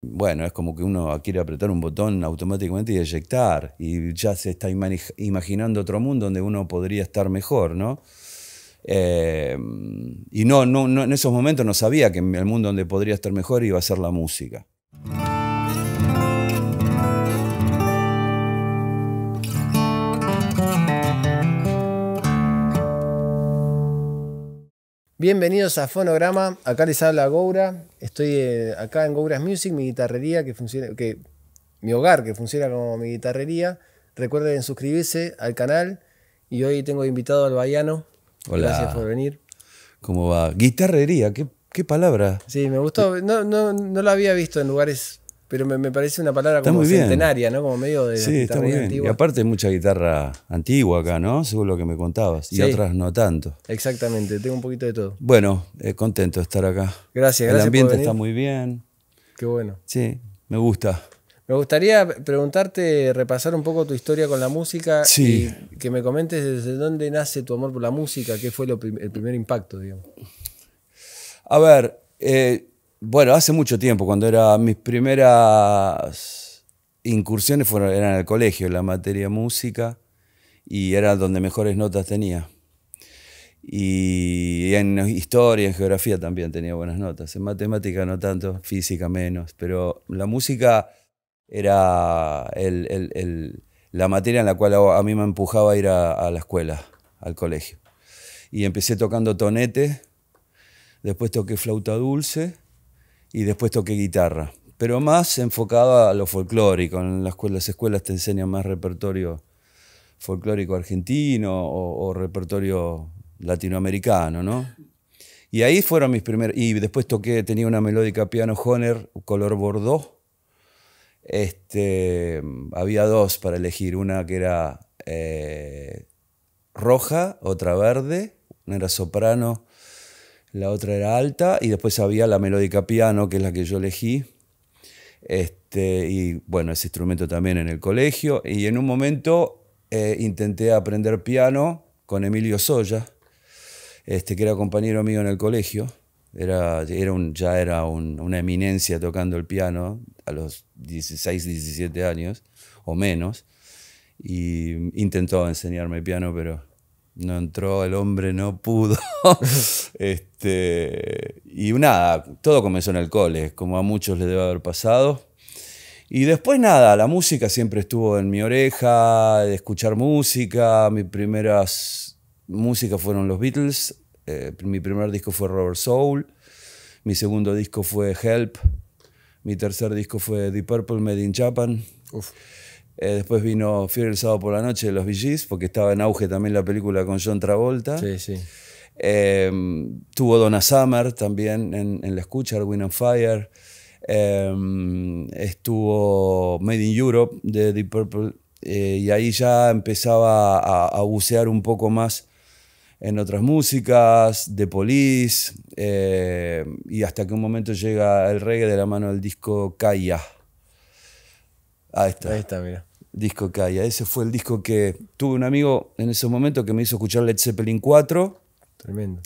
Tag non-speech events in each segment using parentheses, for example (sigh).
bueno, es como que uno quiere apretar un botón automáticamente y eyectar, y ya se está imaginando otro mundo donde uno podría estar mejor, ¿no? Em, y no, no, en esos momentos no sabía que el mundo donde podría estar mejor iba a ser la música. Bienvenidos a Fonograma, acá les habla Goura, estoy eh, acá en Goura's Music, mi guitarrería que funciona, que, mi hogar que funciona como mi guitarrería. Recuerden suscribirse al canal y hoy tengo invitado al Baiano. Hola. Gracias por venir. ¿Cómo va? Guitarrería, qué, palabra. Sí, me gustó, no, no, no la había visto en lugares pero me, parece una palabra como centenaria, ¿no? Como medio de sí, está muy bien. Y aparte hay mucha guitarra antigua acá, ¿no? Según lo que me contabas. Y otras no tanto. Exactamente, tengo un poquito de todo. Bueno, eh, contento de estar acá. Gracias, gracias. El ambiente está muy bien. Qué bueno. Sí, me gusta. Me gustaría preguntarte, repasar un poco tu historia con la música sí. y que me comentes desde dónde nace tu amor por la música, qué fue el primer impacto, digamos. A ver, eh, bueno, hace mucho tiempo, cuando era mis primeras incursiones fueron, eran en el colegio, la materia música, y era donde mejores notas tenía. Y en historia, en geografía también tenía buenas notas. En matemática no tanto, física menos, pero la música era el, el, el, la materia en la cual a mí me empujaba a ir a, a la escuela, al colegio. Y empecé tocando tonete, después toqué flauta dulce y después toqué guitarra, pero más enfocado a lo folclórico. En las escuelas, te enseñan más repertorio folclórico argentino o, repertorio latinoamericano, ¿no? Y ahí fueron mis primeros. Y después toqué, tenía una melódica piano Honer color Bordeaux. Este, había dos para elegir: una que era eh, roja, otra verde, una era soprano la otra era alta y después había la melódica piano, que es la que yo elegí. Este, y bueno, ese instrumento también en el colegio. Y en un momento eh, intenté aprender piano con Emilio Soya, este, que era compañero mío en el colegio. Era, era ya era una eminencia tocando el piano a los 16, 17 años o menos. Y intentó enseñarme piano, pero no entró, el hombre no pudo. (laughs) este, y nada, todo comenzó en el cole, como a muchos les debe haber pasado. Y después nada, la música siempre estuvo en mi oreja, de escuchar música, mis primeras músicas fueron los Beatles, eh, mi primer disco fue Robert Soul, mi segundo disco fue Help, mi tercer disco fue The Purple Made in Japan. Uf. Eh, después vino Fiebre el sábado por la noche de los VGs, porque estaba en auge también la película con John Travolta. Sí, sí. Eh, tuvo Donna Summer también en, la escucha, Arwin on Fire. Eh, estuvo Made in Europe de Deep Purple. y ahí ya empezaba a, bucear un poco más en otras músicas, de Police. y hasta que un momento llega el reggae de la mano del disco Kaya. Ahí está. Ahí está, mira disco que haya. Ese fue el disco que tuve un amigo en ese momento que me hizo escuchar Led Zeppelin 4. Tremendo.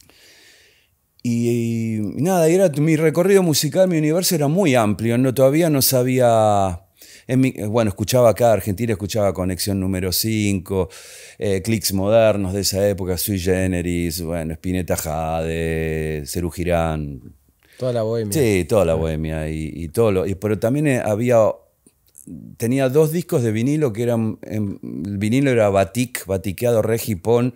Y, nada, era, mi recorrido musical, mi universo era muy amplio. No, todavía no sabía. Eh, bueno, escuchaba acá Argentina, escuchaba Conexión número 5, eh, modernos de esa época, Sui Generis, bueno, Spinetta Jade, Cerú Girán. Toda la bohemia. Sí, toda la bohemia. Y, todo lo, pero también eh, había tenía dos discos de vinilo que eran. Em, el vinilo era Batik, Batiqueado Regipón,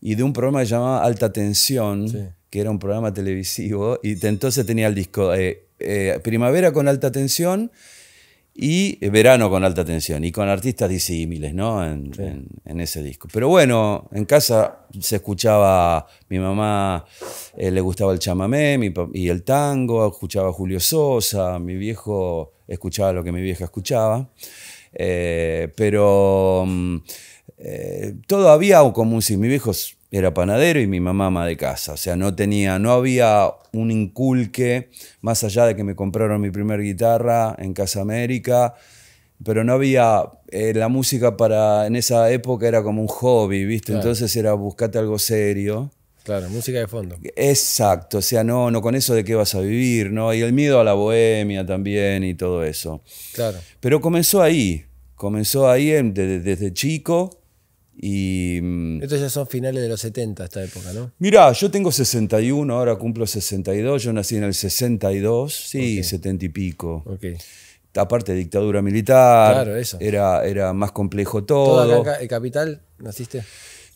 y de un programa que llamaba Alta Tensión, que era un programa televisivo, y entonces tenía el disco eh, eh, Primavera con Alta Tensión y eh, Verano con alta tensión, y con artistas disímiles, ¿no? En, ese disco. Pero bueno, en casa se escuchaba, mi mamá eh, le gustaba el chamamé y el tango, escuchaba Julio Sosa, mi viejo escuchaba lo que mi vieja escuchaba, eh, pero mm, eh, había como un... Si, mi viejo era panadero y mi mamá ama de casa. O sea, no tenía, no había un inculque, más allá de que me compraron mi primer guitarra en Casa América, pero no había, eh, la música para, en esa época era como un hobby, ¿viste? Entonces era buscate algo serio. Claro, música de fondo. Exacto, o sea, no, no con eso de qué vas a vivir, ¿no? Y el miedo a la bohemia también y todo eso. Claro. Pero comenzó ahí, comenzó ahí desde chico y, mm, Estos ya son finales de los 70, esta época, ¿no? Mirá, yo tengo 61, ahora cumplo 62, yo nací en el 62, sí, 70 y pico. Ok. Aparte dictadura militar, claro, eso. Era, era más complejo todo. ¿Todo acá en Capital naciste?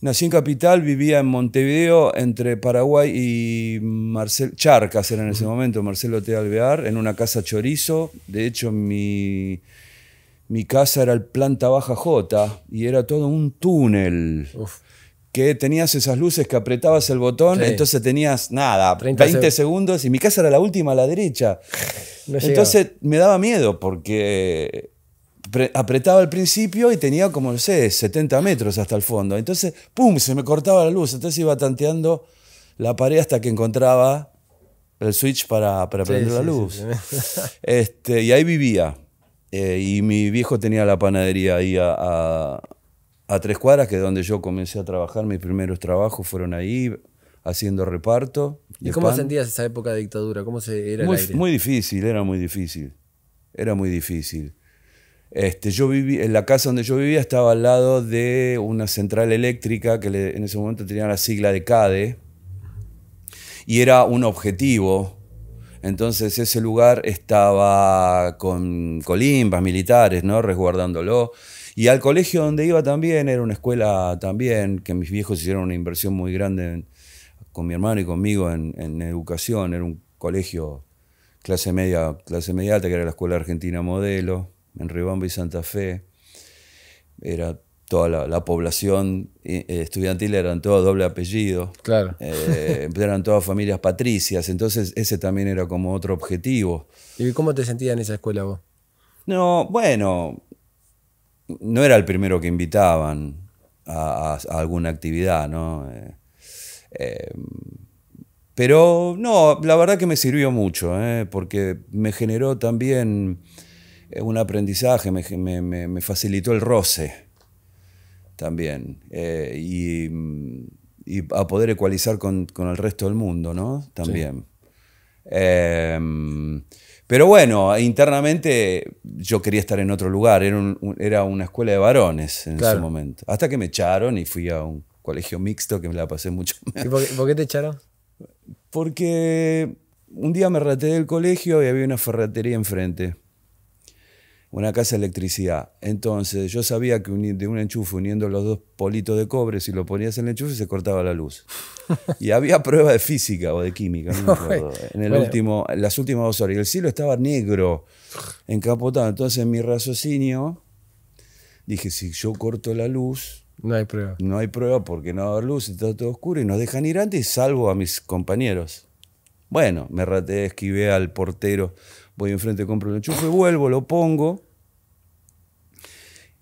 Nací en Capital, vivía en Montevideo, entre Paraguay y Marcel, Charcas era en ese momento, Marcelo T. Alvear, en una casa chorizo. De hecho, mi mi casa era el planta baja J y era todo un túnel. Que tenías esas luces que apretabas el botón, entonces tenías nada, 20 segundos y mi casa era la última a la derecha. entonces me daba miedo porque apretaba al principio y tenía como, no sé, 70 metros hasta el fondo. Entonces, ¡pum!, se me cortaba la luz. Entonces iba tanteando la pared hasta que encontraba el switch para, para prender la luz. (laughs) Este, y ahí vivía. Eh, y mi viejo tenía la panadería ahí a, tres cuadras, que es donde yo comencé a trabajar. Mis primeros trabajos fueron ahí, haciendo reparto. ¿Y cómo sentías esa época de dictadura? ¿Cómo se, era muy, muy difícil, era muy difícil. Era muy difícil. Este, yo viví, en la casa donde yo vivía estaba al lado de una central eléctrica que en ese momento tenía la sigla de CADE y era un objetivo entonces ese lugar estaba con colimbas militares, ¿no? Resguardándolo. Y al colegio donde iba también, era una escuela también, que mis viejos hicieron una inversión muy grande con mi hermano y conmigo en, educación. Era un colegio clase media, clase media alta, que era la Escuela Argentina Modelo, en Ribamba y Santa Fe. Era toda la, población eh, eh, estudiantil eran todos doble apellido. Claro. Eh, (laughs) eran todas familias patricias, entonces ese también era como otro objetivo. ¿Y cómo te sentías en esa escuela vos? No, bueno, no era el primero que invitaban a, alguna actividad, ¿no? pero no, la verdad que me sirvió mucho, ¿eh? porque me generó también un aprendizaje, me facilitó el roce. También. Eh, y, a poder ecualizar con, el resto del mundo, ¿no? También. Em, pero bueno, internamente yo quería estar en otro lugar, era, una escuela de varones en ese momento. Hasta que me echaron y fui a un colegio mixto que me la pasé mucho mejor. por qué, te echaron? Porque un día me raté del colegio y había una ferretería enfrente una casa de electricidad. Entonces yo sabía que de un enchufe uniendo los dos politos de cobre, si lo ponías en el enchufe se cortaba la luz. (laughs) y había prueba de física o de química, no en, el último, las últimas dos horas. Y el cielo estaba negro, encapotado. Entonces en mi raciocinio dije, si yo corto la luz... No hay prueba. No hay prueba porque no va a haber luz, está todo oscuro y nos dejan ir antes y salvo a mis compañeros. Bueno, me raté, esquivé al portero voy enfrente, compro el enchufe, vuelvo, lo pongo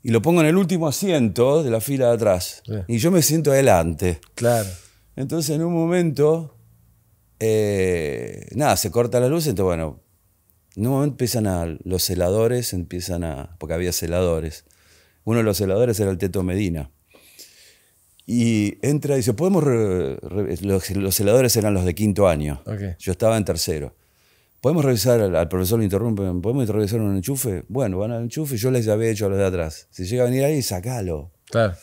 y lo pongo en el último asiento de la fila de atrás. Y yo me siento adelante. Claro. Entonces en un momento, eh, nada, se corta la luz, entonces bueno, en un momento empiezan a, los celadores empiezan a, porque había celadores, uno de los celadores era el Teto Medina. Y entra y dice, podemos, los, celadores eran los de quinto año, yo estaba en tercero. ¿Podemos revisar al, profesor? lo interrumpe? ¿podemos revisar un enchufe? Bueno, van al enchufe, yo les había hecho a los de atrás. Si llega a venir ahí, sacalo. Claro.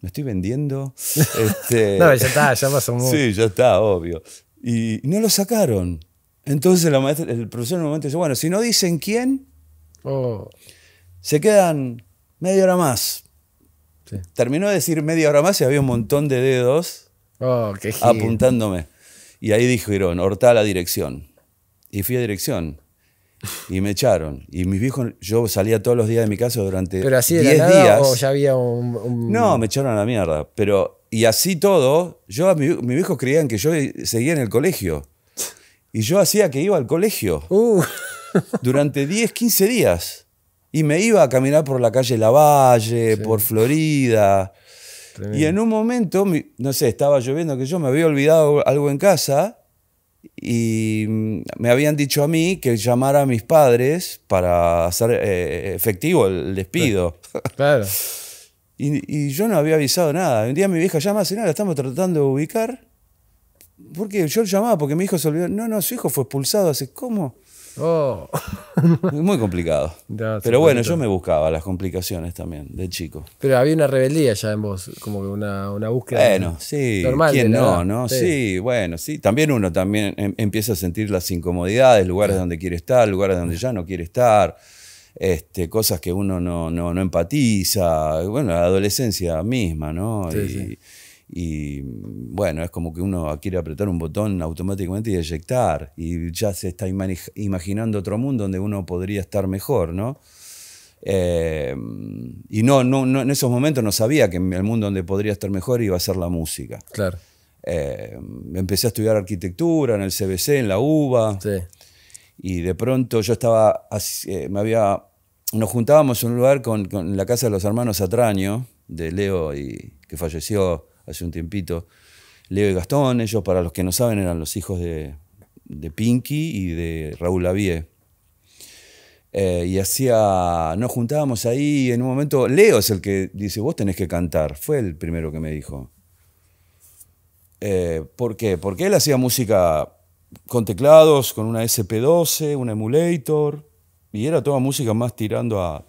Me estoy vendiendo. (laughs) Este, no, ya está, ya pasó mucho. Sí, ya está, obvio. Y no lo sacaron. Entonces la el profesor en un momento dice, bueno, si no dicen quién, oh. se quedan media hora más. Terminó de decir media hora más y había un montón de dedos oh, apuntándome. Y ahí dijo dijeron, Hortá la dirección y fui a dirección. Y me echaron. Y mis viejos, yo salía todos los días de mi casa durante 10 días. ¿O ya había un, No, me echaron a la mierda. Pero, y así todo, yo, mi, mis hijos creían que yo seguía en el colegio. Y yo hacía que iba al colegio. Uh. (laughs) Durante 10, 15 días. Y me iba a caminar por la calle Lavalle, Valle por Florida. Y en un momento, no sé, estaba lloviendo, que yo me había olvidado algo en casa y mm, me habían dicho a mí que llamara a mis padres para hacer eh, efectivo el despido. Claro. (laughs) y, yo no había avisado nada. Un día mi vieja llama, no, la estamos tratando de ubicar. Porque yo llamaba porque mi hijo se olvidó. No, no, su hijo fue expulsado así ¿cómo? Oh. (laughs) Muy complicado. Pero bueno, yo me buscaba las complicaciones también, de chico. Pero había una rebeldía ya en vos, como que una, una búsqueda. Bueno, sí. Normal. no, no? Sí. bueno, sí. También uno también em, empieza a sentir las incomodidades, lugares donde quiere estar, lugares donde ya no quiere estar. Este, cosas que uno no, no, no empatiza, bueno, la adolescencia misma, ¿no? y, y bueno, es como que uno quiere apretar un botón automáticamente y eyectar. Y ya se está imaginando otro mundo donde uno podría estar mejor, ¿no? Eh, y no, no, en esos momentos no sabía que el mundo donde podría estar mejor iba a ser la música. Claro. Eh, empecé a estudiar arquitectura en el CBC, en la UBA. Sí. Y de pronto yo estaba, eh, nos juntábamos en un lugar con, la casa de los hermanos Atraño, de Leo, y, que falleció hace un tiempito. Leo y Gastón, ellos para los que no saben eran los hijos de, Pinky y de Raúl Lavie. Eh, y hacía, nos juntábamos ahí y en un momento Leo es el que dice, vos tenés que cantar. Fue el primero que me dijo. Eh, ¿Por qué? Porque él hacía música con teclados, con una SP12, un emulator, y era toda música más tirando a...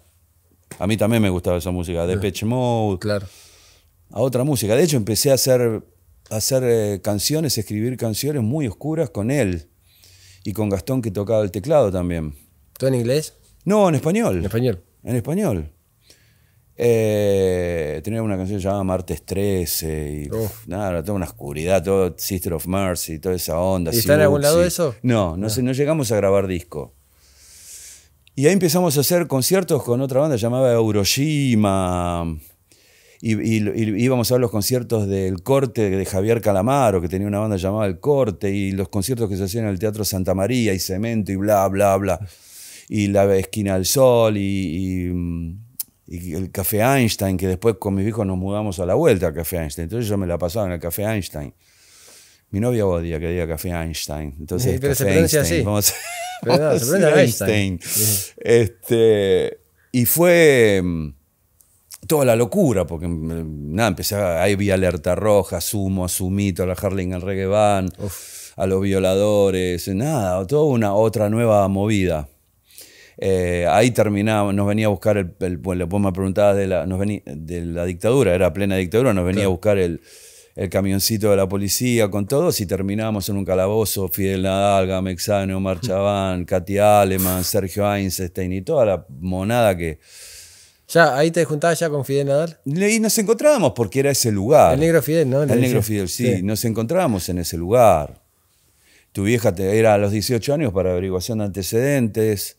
A mí también me gustaba esa música, de Mode. Claro a otra música. De hecho, empecé a hacer, hacer eh, canciones, escribir canciones muy oscuras con él y con Gastón que tocaba el teclado también. ¿Todo en inglés? No, en español. En español. En español. Eh, tenía una canción llamada Martes 13 y oh. nada, toda una oscuridad, todo Sister of Mercy, toda esa onda. ¿Y está en algún lado eso? No, no, ah. no llegamos a grabar disco. Y ahí empezamos a hacer conciertos con otra banda llamada Euroshima y, íbamos a ver los conciertos del Corte de Javier Calamaro, que tenía una banda llamada El Corte, y los conciertos que se hacían en el Teatro Santa María, y Cemento, y bla, bla, bla, y la Esquina al Sol, mm, y, el Café Einstein, que después con mis hijos nos mudamos a la vuelta al Café Einstein, entonces yo me la pasaba en el Café Einstein. Mi novia odia que diga Café Einstein. Entonces, pero se pronuncia así. se (laughs) pronuncia Einstein. Este, y fue mm, toda la locura, porque mm, nada, empecé, ahí vi Alerta Roja, Sumo, Sumito, a la Harling, al Reggae Band, a los violadores, nada, toda una otra nueva movida. Eh, ahí terminamos, nos venía a buscar el, de la, nos de la dictadura, era plena dictadura, nos venía a buscar el, el, camioncito de la policía con todos y terminábamos en un calabozo, Fidel Nadal, Gamexano, marchaban Katy Aleman, Sergio Einstein y toda la monada que, ya, ahí te juntabas ya con Fidel Nadal. Y nos encontrábamos porque era ese lugar. El negro Fidel, ¿no? El, negro Fidel, sí, Nos encontrábamos en ese lugar. Tu vieja te, era a los 18 años para averiguación de antecedentes.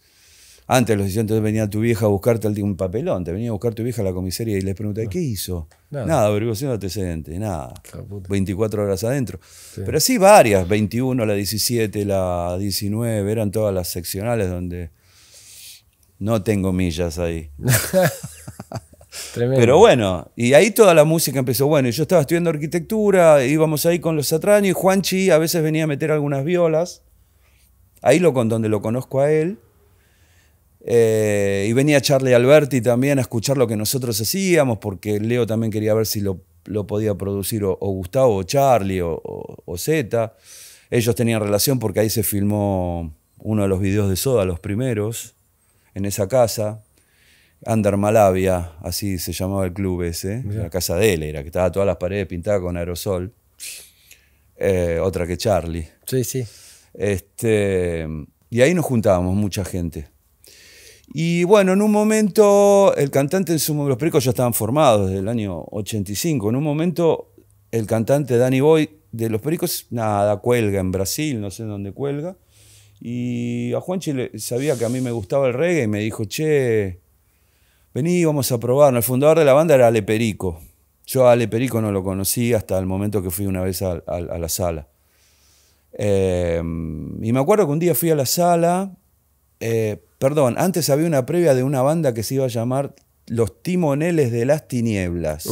Antes, los 18 venía tu vieja a buscarte un papelón. Te venía a buscar tu vieja a la comisaría y les preguntaba, ¿qué hizo? Nada, averiguación de antecedentes, nada. 24 horas adentro. Pero sí, varias, 21, la 17, la 19, eran todas las seccionales donde no tengo millas ahí. (laughs) Tremendo. Pero bueno, y ahí toda la música empezó. Bueno, yo estaba estudiando arquitectura, íbamos ahí con los Atraños, y Juanchi a veces venía a meter algunas violas. Ahí lo, donde lo conozco a él. Eh, y venía Charlie Alberti también a escuchar lo que nosotros hacíamos, porque Leo también quería ver si lo, podía producir o, Gustavo o Charlie o Zeta. Ellos tenían relación porque ahí se filmó uno de los videos de Soda, los primeros en esa casa. Under Malavia, así se llamaba el club ese, la casa de él era, que estaba todas las paredes pintadas con aerosol. Eh, otra que Charlie. Sí, sí. Este, y ahí nos juntábamos mucha gente. Y bueno, en un momento, el cantante en los pericos ya estaban formados desde el año 85. En un momento, el cantante Danny Boy de los pericos, nada, cuelga en Brasil, no sé dónde cuelga. Y a Juanchi sabía que a mí me gustaba el reggae y me dijo, che, vení, vamos a probarlo. El fundador de la banda era Ale Perico. Yo a Ale Perico no lo conocí hasta el momento que fui una vez a, la sala. Eh, y me acuerdo que un día fui a la sala, eh, perdón, antes había una previa de una banda que se iba a llamar Los Timoneles de las Tinieblas.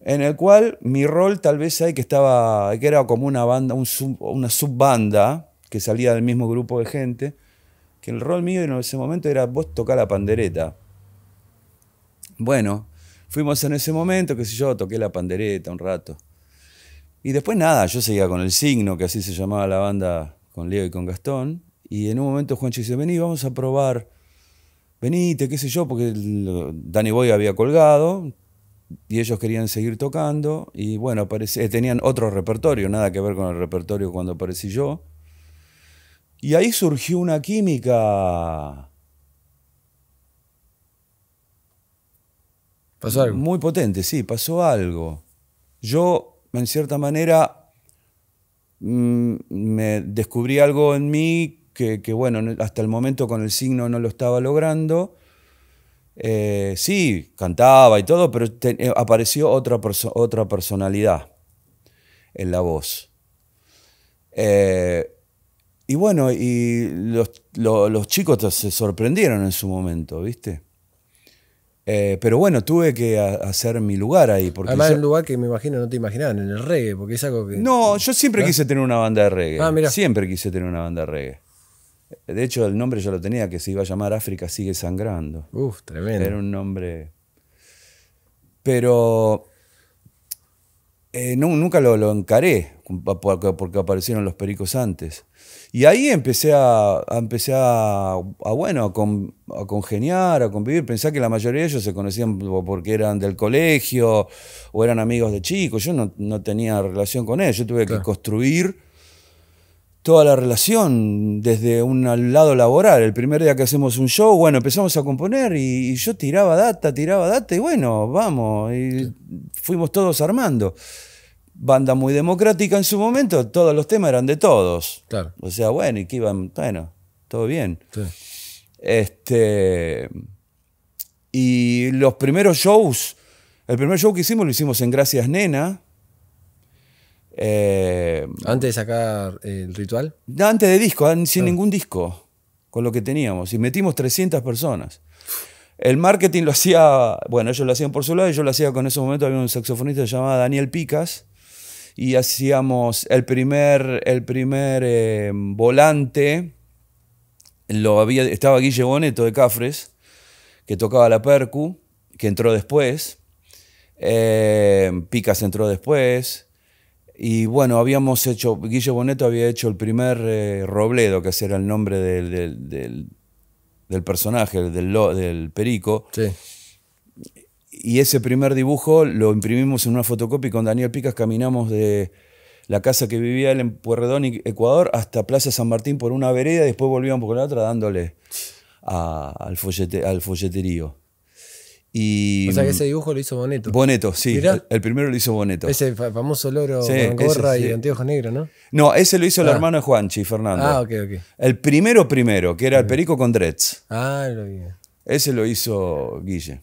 en el cual mi rol tal vez hay que estaba, que era como una banda, una subbanda que salía del mismo grupo de gente, que el rol mío en ese momento era vos tocar la pandereta. Bueno, fuimos en ese momento, qué sé yo, toqué la pandereta un rato. Y después nada, yo seguía con el signo, que así se llamaba la banda con Leo y con Gastón. Y en un momento Juancho dice, vení, vamos a probar, venite, qué sé yo, porque Danny Boy había colgado y ellos querían seguir tocando. Y bueno, eh, tenían otro repertorio, nada que ver con el repertorio cuando aparecí yo. Y ahí surgió una química. Pasó algo. Muy potente, sí, pasó algo. Yo, en cierta manera, mm, me descubrí algo en mí que, bueno, hasta el momento con el signo no lo estaba logrando. Eh, sí, cantaba y todo, pero eh, apareció otra, otra personalidad en la voz. Eh, y bueno, y los, chicos se sorprendieron en su momento, ¿viste? Eh, pero bueno, tuve que hacer mi lugar ahí. Porque Además, un lugar que me imagino no te imaginaban, en el reggae, porque es algo que. No, yo siempre quise tener una banda de reggae. Ah, siempre quise tener una banda de reggae. De hecho, el nombre yo lo tenía, que se iba a llamar África Sigue Sangrando. Uf, tremendo. Era un nombre. Pero. Eh, nunca lo encaré, porque aparecieron los pericos antes. Y ahí empecé a, empecé a, bueno, a, congeniar, a convivir. Pensé que la mayoría de ellos se conocían porque eran del colegio o eran amigos de chicos. Yo no, no tenía relación con ellos. Yo tuve que construir toda la relación desde un lado laboral. El primer día que hacemos un show, bueno, empezamos a componer y, yo tiraba data, tiraba data y bueno, vamos, y fuimos todos armando banda muy democrática en su momento, todos los temas eran de todos. Claro. O sea, bueno, y que iban, bueno, todo bien. Este, y los primeros shows, el primer show que hicimos lo hicimos en Gracias Nena. Eh, ¿Antes de sacar el ritual? Antes de disco, sin ah. ningún disco, con lo que teníamos. Y metimos 300 personas. El marketing lo hacía, bueno, ellos lo hacían por su lado y yo lo hacía con ese momento Había un saxofonista llamado Daniel Picas, y hacíamos el primer, el primer eh, volante, lo había, estaba Guille Boneto de Cafres, que tocaba la percu, que entró después, eh, Picas entró después, y bueno, habíamos hecho, Guille Boneto había hecho el primer eh, Robledo, que era el nombre del, del, personaje, del, del perico. Sí y ese primer dibujo lo imprimimos en una fotocopia y con Daniel Picas caminamos de la casa que vivía él en Puerredón, Ecuador, hasta Plaza San Martín por una vereda y después volvíamos por la otra dándole al, follete, al folleterío. Y, o sea que ese mm, dibujo lo hizo Boneto. Boneto, sí. El, primero lo hizo Boneto. Ese famoso loro con gorra y anteojos negros, ¿no? No, ese lo hizo el ah. hermano de Juanchi, Fernando. Ah, ok, ok. El primero primero, que era el Perico con dreads. Ah, lo vi. Ese lo hizo Guille.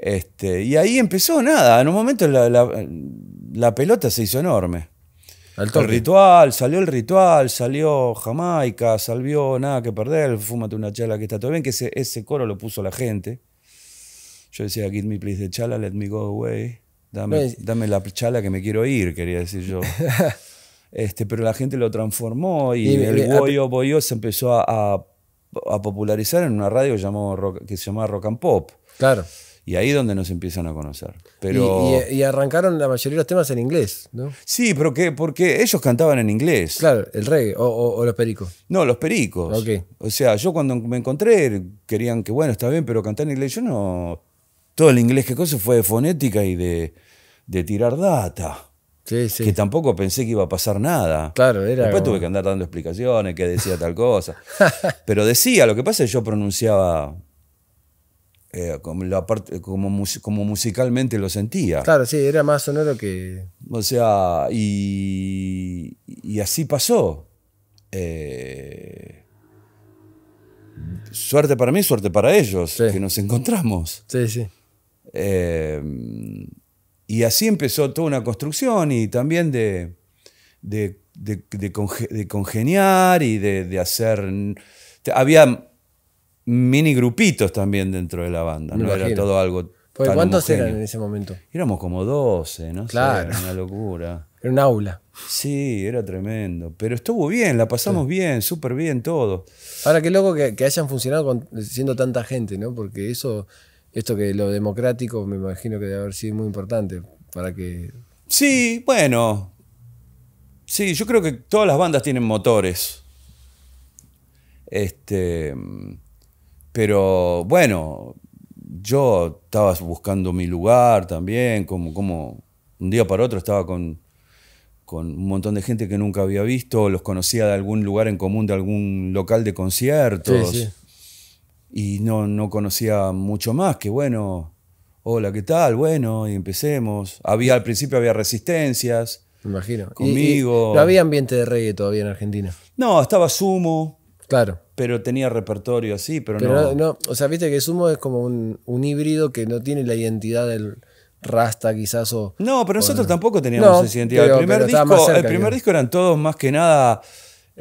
Este, y ahí empezó nada, en un momento la, pelota se hizo enorme. El, ritual, salió el ritual, salió Jamaica, salió Nada que perder, fúmate una chala que está todo bien, que ese, coro lo puso la gente. Yo decía, give me please the chala, let me go away. Dame, dame la chala que me quiero ir, quería decir yo. (laughs) Este, pero la gente lo transformó y, el Boyo Boyo se empezó a, popularizar en una radio que, llamó rock, que se llamaba Rock and Pop. Claro. Y ahí es donde nos empiezan a conocer. Y, arrancaron la mayoría de los temas en inglés, ¿no? Sí, pero porque ellos cantaban en inglés. Claro, el reggae o, los pericos. No, los pericos. O sea, yo cuando me encontré querían que, bueno, está bien, pero cantar en inglés. Yo no. Todo el inglés que cosa fue de fonética y de, tirar data. Sí, sí. Que tampoco pensé que iba a pasar nada. Claro, era. Después tuve que andar dando explicaciones, que decía tal cosa. (laughs) pero decía, lo que pasa es que yo pronunciaba eh, como, la parte, como, musicalmente lo sentía. Claro, sí, era más sonoro que... O sea, y, así pasó. Eh, suerte para mí, suerte para ellos, que nos encontramos. Sí, sí. Eh, y así empezó toda una construcción y también de, de, congeniar y de, hacer... Había mini grupitos también dentro de la banda. no era todo algo. Tan ¿Cuántos eran en ese momento? Éramos como 12, ¿no? Claro. era una locura. (laughs) Era un aula. Sí, era tremendo. Pero estuvo bien, la pasamos bien, súper bien todo. Ahora, qué loco que, hayan funcionado siendo tanta gente, ¿no? Porque eso, esto que lo democrático, me imagino que debe haber sido muy importante para que. Sí, bueno. Sí, yo creo que todas las bandas tienen motores. Este pero bueno, yo estaba buscando mi lugar también, como, como un día para otro estaba con, un montón de gente que nunca había visto, los conocía de algún lugar en común, de algún local de conciertos. Sí, Y no, conocía mucho más que, bueno, hola, ¿qué tal? Bueno, y empecemos. Había, al principio había resistencias. imagino. Conmigo. no había ambiente de reggae todavía en Argentina. No, estaba Sumo. Claro pero tenía repertorio así, pero, no. no. O sea, viste que Sumo es como un, híbrido que no tiene la identidad del Rasta quizás o... No, pero nosotros tampoco teníamos esa identidad. el primer, disco, eran todos más que nada...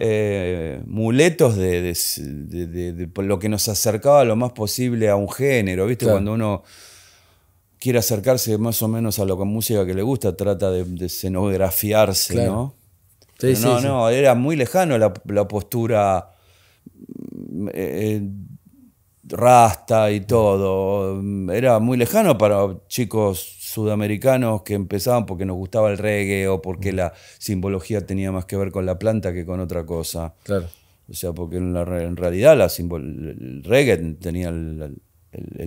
Eh, muletos de, de, lo que nos acercaba lo más posible a un género, ¿viste? Cuando uno quiere acercarse más o menos a lo que música que le gusta, trata de, escenografiarse, ¿no? no, no, era muy lejano la postura eh, rasta y todo. Era muy lejano para chicos sudamericanos que empezaban porque nos gustaba el reggae o porque la simbología tenía más que ver con la planta que con otra cosa. Claro. O sea, porque en, realidad la el reggae tenía el,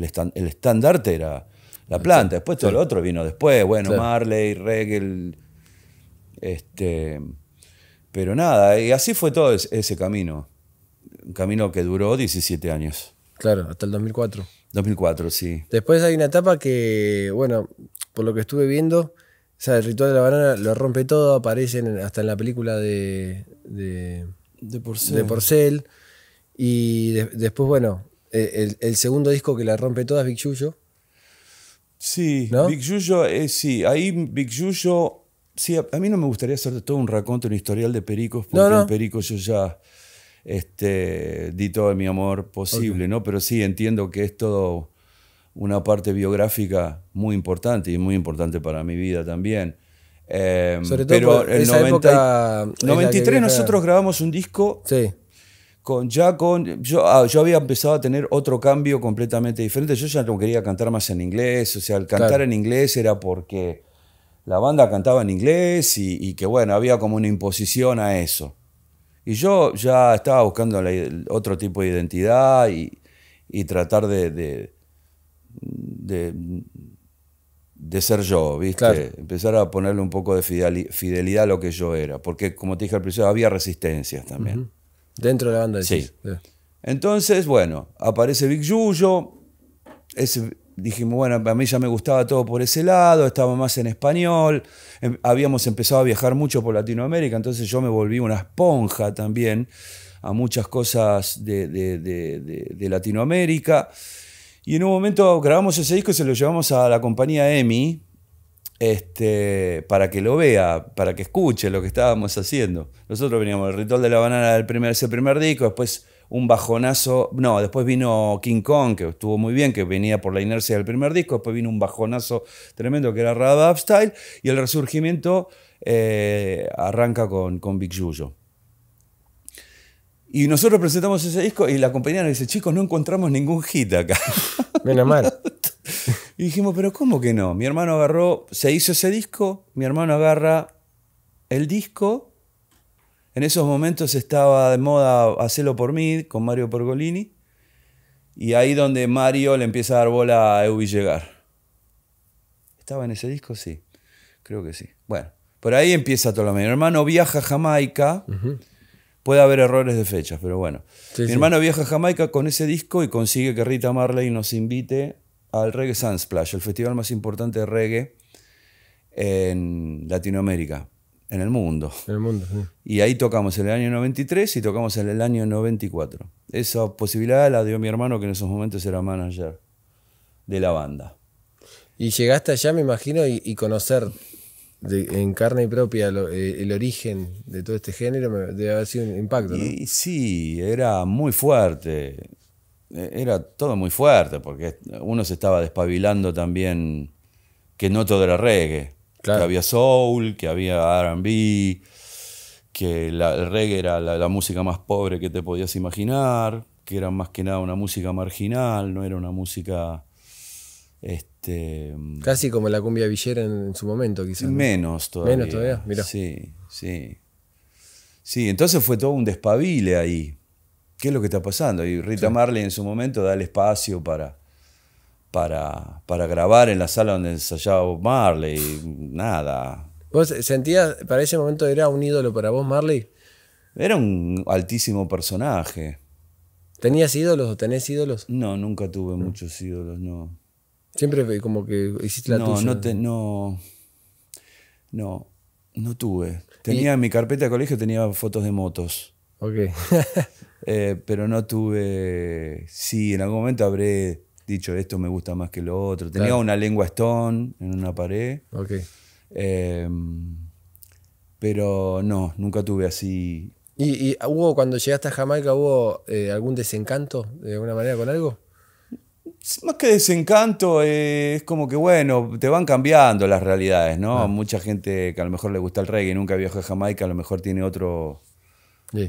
estándar, estandarte era la planta. Después todo lo otro vino después. Bueno, Marley, reggae, este... Pero nada, y así fue todo ese camino un camino que duró 17 años. Claro, hasta el 2004. 2004, sí. Después hay una etapa que, bueno, por lo que estuve viendo, o sea, el ritual de la banana lo rompe todo, aparece hasta en la película de. de, Porcel. Y después, bueno, e, el, segundo disco que la rompe toda es Big Yuyo. Sí, Big Yuyo, eh, sí, ahí Big Yuyo, sí, a, mí no me gustaría hacer todo un raconte, un historial de Pericos, porque en Pericos yo ya este, di todo mi amor posible, ¿no? Pero sí, entiendo que es todo una parte biográfica muy importante y muy importante para mi vida también. Em, Sobre todo pero en 93 nosotros grabamos un disco sí. con ya con yo, ah, yo había empezado a tener otro cambio completamente diferente. Yo ya no quería cantar más en inglés, o sea, el cantar en inglés era porque la banda cantaba en inglés y, y, que bueno, había como una imposición a eso. Y yo ya estaba buscando otro tipo de identidad y, y tratar de de, ser yo, ¿viste? Empezar a ponerle un poco de fidelidad a lo que yo era. Porque, como te dije al principio, había resistencias también. Dentro de la banda de Sí. Eh. Entonces, bueno, aparece Big Yuyo. dijimos, bueno, a mí ya me gustaba todo por ese lado, estaba más en español. Em, habíamos empezado a viajar mucho por Latinoamérica, entonces yo me volví una esponja también a muchas cosas de, Latinoamérica. Y en un momento grabamos ese disco y se lo llevamos a la compañía EMI este, para que lo vea, para que escuche lo que estábamos haciendo. Nosotros veníamos del Ritual de la Banana del primer, ese primer disco, después un bajonazo. No, después vino King Kong, que estuvo muy bien, que venía por la inercia del primer disco. Después vino un bajonazo tremendo que era Rada Style, Y el resurgimiento eh, arranca con, con Big Yuyo. Y nosotros presentamos ese disco y la compañía dice, chicos, no encontramos ningún hit acá. (laughs) Menos mal. (laughs) Y dijimos, pero ¿cómo que no? Mi hermano agarró, se hizo ese disco, mi hermano agarra el disco en esos momentos estaba de moda Hacelo por mí con Mario Pergolini. Y ahí donde Mario le empieza a dar bola a Eu Llegar. ¿Estaba en ese disco? Sí. Creo que sí. Bueno, por ahí empieza todo lo Mi hermano viaja a Jamaica. Puede haber errores de fechas, pero bueno. Mi hermano viaja a Jamaica con ese disco y consigue que Rita Marley nos invite al Reggae Sunsplash, el festival más importante de reggae en Latinoamérica. En el mundo. el mundo, Y ahí tocamos en el año 93 y tocamos en el año 94. Esa posibilidad la dio mi hermano, que en esos momentos era manager de la banda. Y llegaste allá, me imagino, y, conocer en carne propia eh, el origen de todo este género debe haber sido un impacto, ¿no? sí, era muy fuerte. E, era todo muy fuerte, porque uno se estaba despabilando también que no todo era reggae que había soul, que había RB, que la, el reggae era la, música más pobre que te podías imaginar, que era más que nada una música marginal, no era una música... Este, Casi como la cumbia villera en, su momento, quizás. Menos todavía. Menos todavía, mira Sí, sí. Sí, entonces fue todo un despavile ahí. ¿Qué es lo que está pasando? Y Rita Marley en su momento da el espacio para, para, para grabar en la sala donde ensayaba Marley, nada. ¿Vos sentías, para ese momento era un ídolo para vos, Marley? Era un altísimo personaje. ¿Tenías ídolos o tenés ídolos? No, nunca tuve muchos ídolos, no. Siempre como que hiciste la no, tuya. No, te, no, no, no tuve. Tenía en mi carpeta de colegio tenía fotos de motos. Ok. (laughs) Eh, pero no tuve. Sí, en algún momento habré dicho esto me gusta más que lo otro. Tenía una lengua stone en una pared. Em, pero no, nunca tuve así. ¿Y, hubo cuando llegaste a Jamaica, hubo eh, algún desencanto de alguna manera con algo? Más que desencanto, eh, es como que bueno, te van cambiando las realidades, ¿no? Ah. Mucha gente que a lo mejor le gusta el reggae y nunca viajó a Jamaica, a lo mejor tiene otro.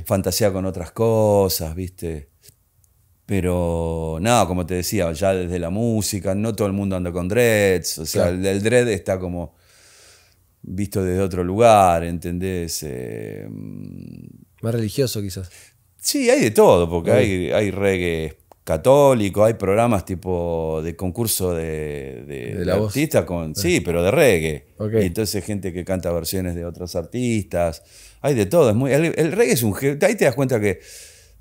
fantasía con otras cosas, ¿viste? Pero nada, como te decía, ya desde la música, no todo el mundo anda con dreads. O sea, el, dread está como visto desde otro lugar, ¿entendés? Eh, Más religioso quizás. Sí, hay de todo, porque hay, hay reggae católico, hay programas tipo de concurso de, de, artistas con. Ah. Sí, pero de reggae. Y entonces gente que canta versiones de otros artistas. Hay de todo. el, el reggae es un Ahí te das cuenta que,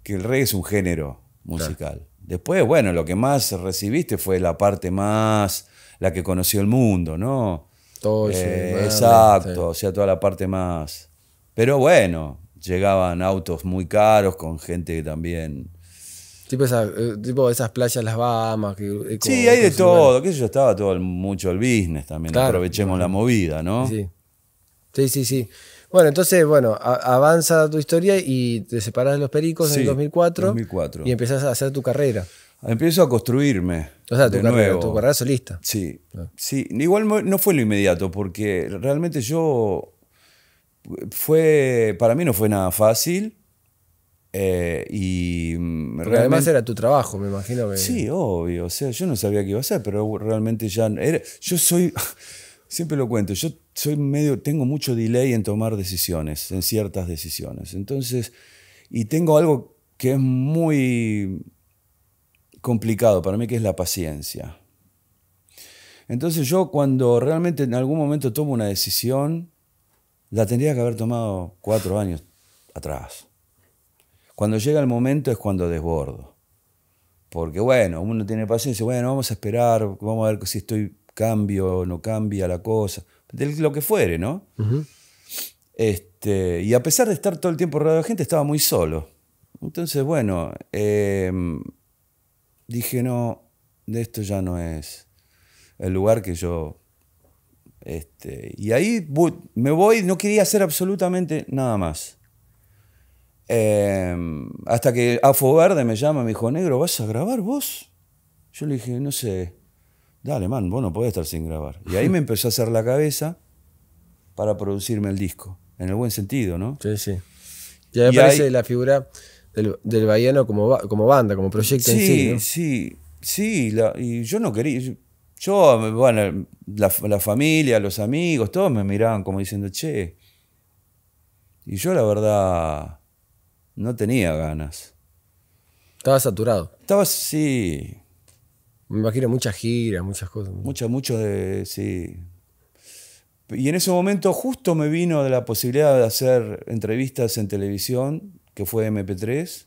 que el reggae es un género musical. Después, bueno, lo que más recibiste fue la parte más, la que conoció el mundo, ¿no? Todo eh, Exacto, o sea, toda la parte más. Pero bueno, llegaban autos muy caros con gente que también... Tipo, eh, tipo esas playas las Bahamas. Eh, sí, hay de todo, Que eso yo, estaba todo mucho el business también, aprovechemos la movida, ¿no? sí, sí. sí. Bueno, entonces, bueno, avanza tu historia y te separas de los Pericos en el 2004, 2004, y empezás a hacer tu carrera. Empiezo a construirme. O sea, tu, carrera, tu carrera solista. Sí, ah. sí. Igual no fue lo inmediato, porque realmente yo. fue Para mí no fue nada fácil. Eh, y mm, además era tu trabajo, me imagino. Sí, obvio. O sea, yo no sabía qué iba a hacer, pero realmente ya. Era, yo soy. (laughs) Siempre lo cuento. Yo soy medio, tengo mucho delay en tomar decisiones, en ciertas decisiones. Entonces, y tengo algo que es muy complicado para mí, que es la paciencia. Entonces yo cuando realmente en algún momento tomo una decisión, la tendría que haber tomado cuatro años atrás. Cuando llega el momento es cuando desbordo. Porque bueno, uno tiene paciencia, bueno, vamos a esperar, vamos a ver si estoy cambio o no cambia la cosa de lo que fuere, ¿no? este, y a pesar de estar todo el tiempo rodeado de gente, estaba muy solo. Entonces, bueno, em, dije, no, de esto ya no es el lugar que yo... Este, y ahí me voy, no quería hacer absolutamente nada más. Em, hasta que Afo Verde me llama, me dijo, negro, ¿vas a grabar vos? Yo le dije, no sé dale, man, vos no podés estar sin grabar. Y ahí (laughs) me empezó a hacer la cabeza para producirme el disco, en el buen sentido, ¿no? Sí, sí. Y ahí aparece la figura del, del Bahiano como, como banda, como proyecto sí, en sí. ¿no? Sí, sí, y yo no quería. Yo, bueno, la, la, familia, los amigos, todos me miraban como diciendo, che. Y yo, la verdad, no tenía ganas. Estaba saturado. Estaba, sí. Me imagino muchas giras, muchas cosas. Muchas, muchos de. sí. Y en ese momento justo me vino la posibilidad de hacer entrevistas en televisión, que fue MP3,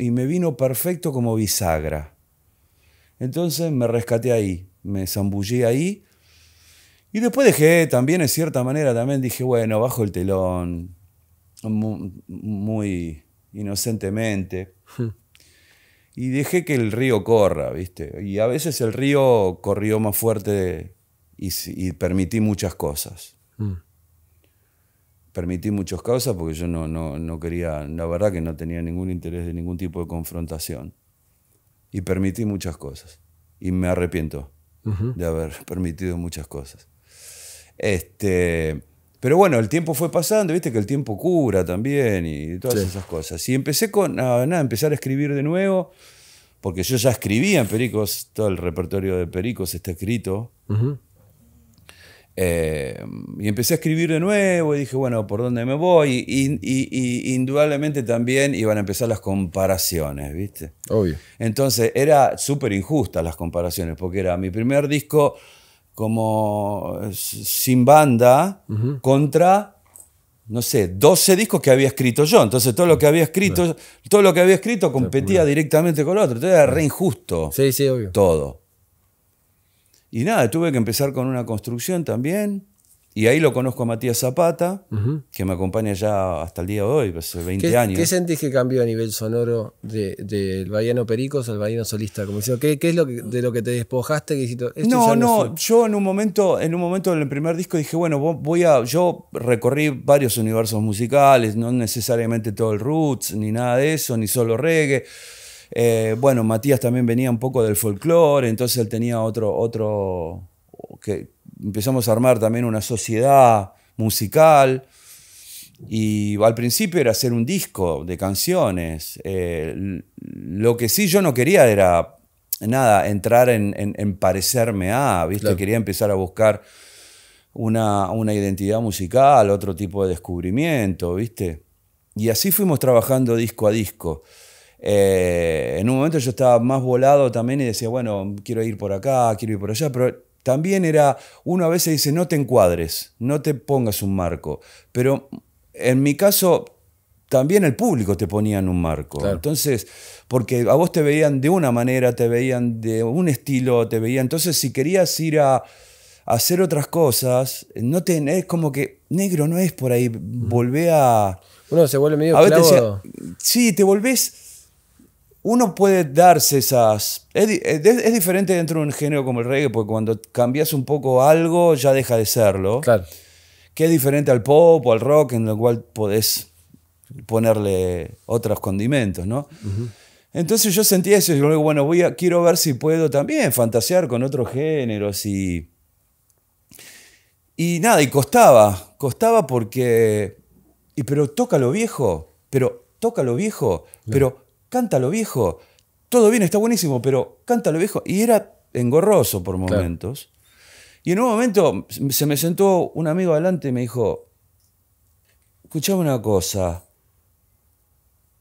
y me vino perfecto como bisagra. Entonces me rescaté ahí, me zambullí ahí. Y después dejé también, en cierta manera, también dije, bueno, bajo el telón, muy, muy inocentemente. Hmm y dejé que el río corra, ¿viste? Y a veces el río corrió más fuerte y, permití muchas cosas. Mm. Permití muchas cosas porque yo no, no, quería, la verdad que no tenía ningún interés de ningún tipo de confrontación. Y permití muchas cosas. Y me arrepiento de haber (laughs) permitido muchas cosas. Este, pero bueno, el tiempo fue pasando, viste que el tiempo cura también y todas esas cosas. Y empecé con, a, empezar a escribir de nuevo, porque yo ya escribía en Pericos, todo el repertorio de Pericos está escrito. Eh, y empecé a escribir de nuevo y dije, bueno, ¿por dónde me voy? Y, indudablemente también iban a empezar las comparaciones, ¿viste? Obvio. Entonces, era súper injustas las comparaciones, porque era mi primer disco como eh, sin banda contra, no sé, 12 discos que había escrito yo. Entonces todo lo que había escrito, todo lo que había escrito competía directamente con el otro. Entonces era re injusto. Sí, sí, obvio. Todo. Y nada, tuve que empezar con una construcción también. Y ahí lo conozco a Matías Zapata, que me acompaña ya hasta el día de hoy, pues, hace 20 años. ¿Qué sentís que cambió a nivel sonoro del de, Pericos al Bahiano Solista? Como ¿qué, ¿qué, es lo de lo que te despojaste? no, no, yo en un momento, en un momento del el primer disco dije, bueno, voy a. Yo recorrí varios universos musicales, no necesariamente todo el roots, ni nada de eso, ni solo reggae. Eh, bueno, Matías también venía un poco del folclore, entonces él tenía otro, otro que empezamos a armar también una sociedad musical. Y al principio era hacer un disco de canciones. Eh, lo que sí yo no quería era, nada, entrar en, parecerme a, ¿viste? Quería empezar a buscar una, identidad musical, otro tipo de descubrimiento, ¿viste? Y así fuimos trabajando disco a disco. Eh, en un momento yo estaba más volado también y decía, bueno, quiero ir por acá, quiero ir por allá, pero también era, uno a veces dice, no te encuadres, no te pongas un marco. Pero en mi caso, también el público te ponía en un marco. Entonces, porque a vos te veían de una manera, te veían de un estilo, te veían. Entonces, si querías ir a, hacer otras cosas, no te, es como que negro no es por ahí, volvé a... Uno se vuelve medio a sí, te volvés uno puede darse esas... Es, diferente dentro de un género como el reggae, porque cuando cambias un poco algo ya deja de serlo. Claro. Que es diferente al pop o al rock, en el cual podés ponerle otros condimentos, ¿no? Entonces yo sentía eso y luego, bueno, voy a, quiero ver si puedo también fantasear con otros géneros y... Y nada, y costaba, costaba porque... Y pero toca lo viejo, pero toca lo viejo, pero cántalo viejo, todo bien, está buenísimo, pero cántalo viejo. Y era engorroso por momentos. Y en un momento se me sentó un amigo adelante y me dijo, escuchame una cosa,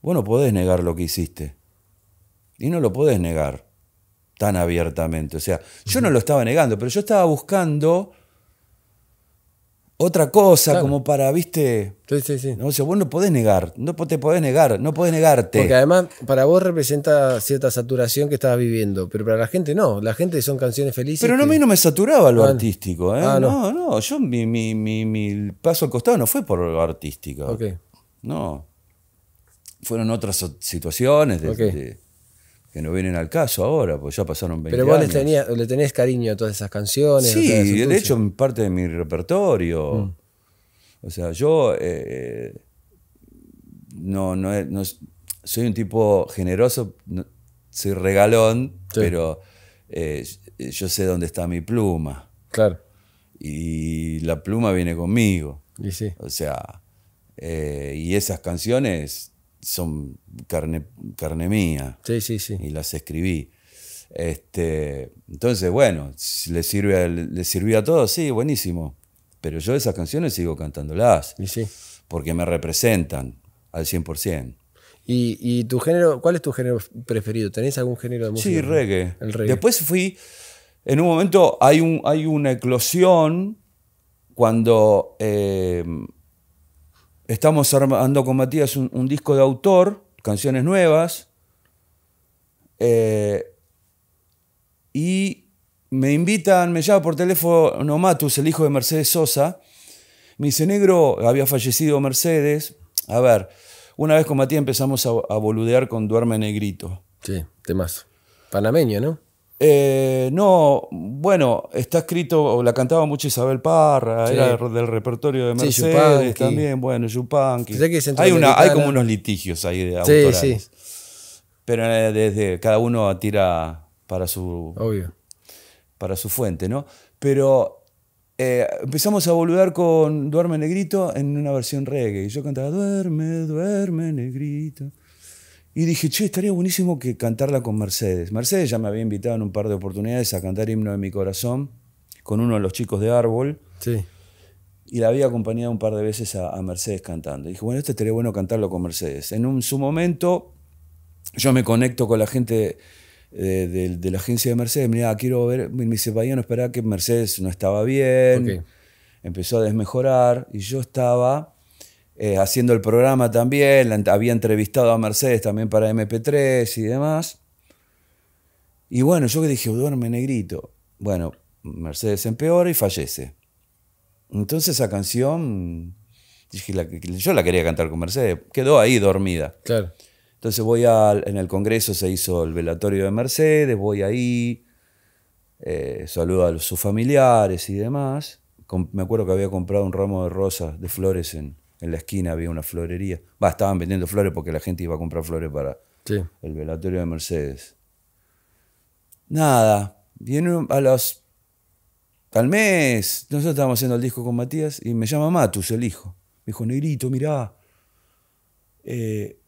vos no podés negar lo que hiciste. Y no lo podés negar tan abiertamente. O sea, yo no lo estaba negando, pero yo estaba buscando otra cosa, como para, viste. Sí, sí, sí. No, vos no podés negar, no te podés negar, no podés negarte. Porque además, para vos representa cierta saturación que estabas viviendo, pero para la gente no, la gente son canciones felices. Pero a mí no me saturaba lo ah, artístico, ¿eh? Ah, no. no. yo mi, paso al costado no fue por lo artístico. No. Fueron otras situaciones. De, de, que no vienen al caso ahora, pues ya pasaron 20 años. Pero vos Le, tenías, tenés cariño a todas esas canciones. Sí, de hecho parte de mi repertorio. Mm. O sea, yo eh, no, no, soy un tipo generoso, soy regalón, pero eh, yo sé dónde está mi pluma. Claro. Y la pluma viene conmigo. Y sí. O sea, eh, y esas canciones son carne, carne mía. Sí, sí, sí. Y las escribí. Este, entonces, bueno, ¿le, sirve ¿le sirvió a todos? Sí, buenísimo. Pero yo esas canciones sigo cantándolas. sí. Porque me representan al 100%. ¿Y, ¿Y, tu género, cuál es tu género preferido? ¿Tenés algún género de música? Sí, reggae. El reggae. Después fui, en un momento hay, un, hay una eclosión cuando eh, Estamos armando con Matías un, disco de autor, canciones nuevas. Eh, y me invitan, me llama por teléfono Matus, el hijo de Mercedes Sosa. Me dice, negro, había fallecido Mercedes. A ver, una vez con Matías empezamos a, boludear con Duerme Negrito. Sí, temas. Panameño, ¿no? Eh, no, bueno, está escrito, la cantaba mucho Isabel Parra, era del repertorio de Mercedes también, bueno, Yupanqui. Hay, como unos litigios ahí de autorales. Sí, Pero eh, desde cada uno tira para su, Para su fuente, ¿no? Pero eh, empezamos a volver con Duerme Negrito en una versión reggae. Y yo cantaba Duerme, duerme, negrito. Y dije, che, estaría buenísimo que cantarla con Mercedes. Mercedes ya me había invitado en un par de oportunidades a cantar Himno de mi Corazón con uno de los chicos de Árbol. Sí. Y la había acompañado un par de veces a, Mercedes cantando. Y dije, bueno, esto estaría bueno cantarlo con Mercedes. En un, su momento, yo me conecto con la gente eh, de, la agencia de Mercedes. Mira, quiero ver. Me dice, no esperaba que Mercedes no estaba bien. Empezó a desmejorar. Y yo estaba eh, haciendo el programa también, había entrevistado a Mercedes también para MP3 y demás. Y bueno, yo que dije, duerme negrito. Bueno, Mercedes empeora y fallece. Entonces esa canción, dije, yo la quería cantar con Mercedes, quedó ahí dormida. Entonces voy al, en el Congreso se hizo el velatorio de Mercedes, voy ahí, eh, saludo a sus familiares y demás. me acuerdo que había comprado un ramo de rosas, de flores en, en la esquina había una florería. Va, estaban vendiendo flores porque la gente iba a comprar flores para el velatorio de Mercedes. Nada, viene a los... Al mes, nosotros estábamos haciendo el disco con Matías y me llama Matus, el hijo. Me dijo, Negrito, mirá, eh,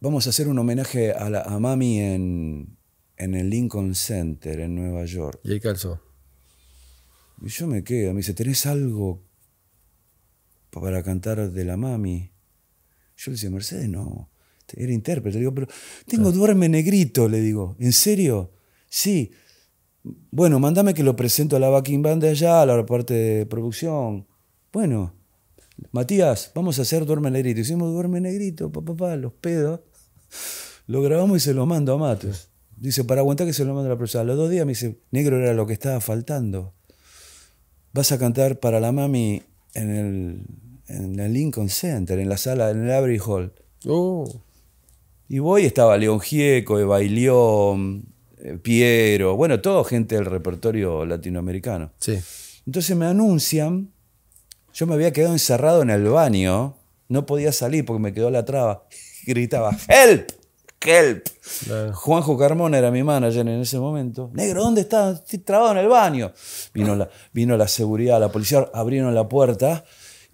vamos a hacer un homenaje a, Mami en, en, el Lincoln Center, en Nueva York. Y ahí calzó. Y yo me quedo, me dice, ¿tenés algo para cantar de la mami. Yo le decía, Mercedes, no, era intérprete. Le digo, pero tengo duerme negrito, le digo, ¿en serio? Sí. Bueno, mándame que lo presento a la backing band de allá, a la parte de producción. Bueno, Matías, vamos a hacer Duerme Negrito. Hicimos Duerme Negrito, papá, papá, los pedos. Lo grabamos y se lo mando a Matos. Dice, para aguantar que se lo mando a la profesora. A los dos días me dice, negro era lo que estaba faltando. Vas a cantar para la mami en el en el Lincoln Center, en la sala, en el Avery Hall. Oh. Y voy, estaba León Gieco, bailió eh, Piero, bueno, toda gente del repertorio latinoamericano. Sí. Entonces me anuncian, yo me había quedado encerrado en el baño, no podía salir porque me quedó la traba. (laughs) Gritaba, ¡Help! ¡Help! Juanjo Carmona era mi manager en ese momento. Negro, ¿dónde estás? Estoy trabado en el baño. Vino la, vino la seguridad, la policía, abrieron la puerta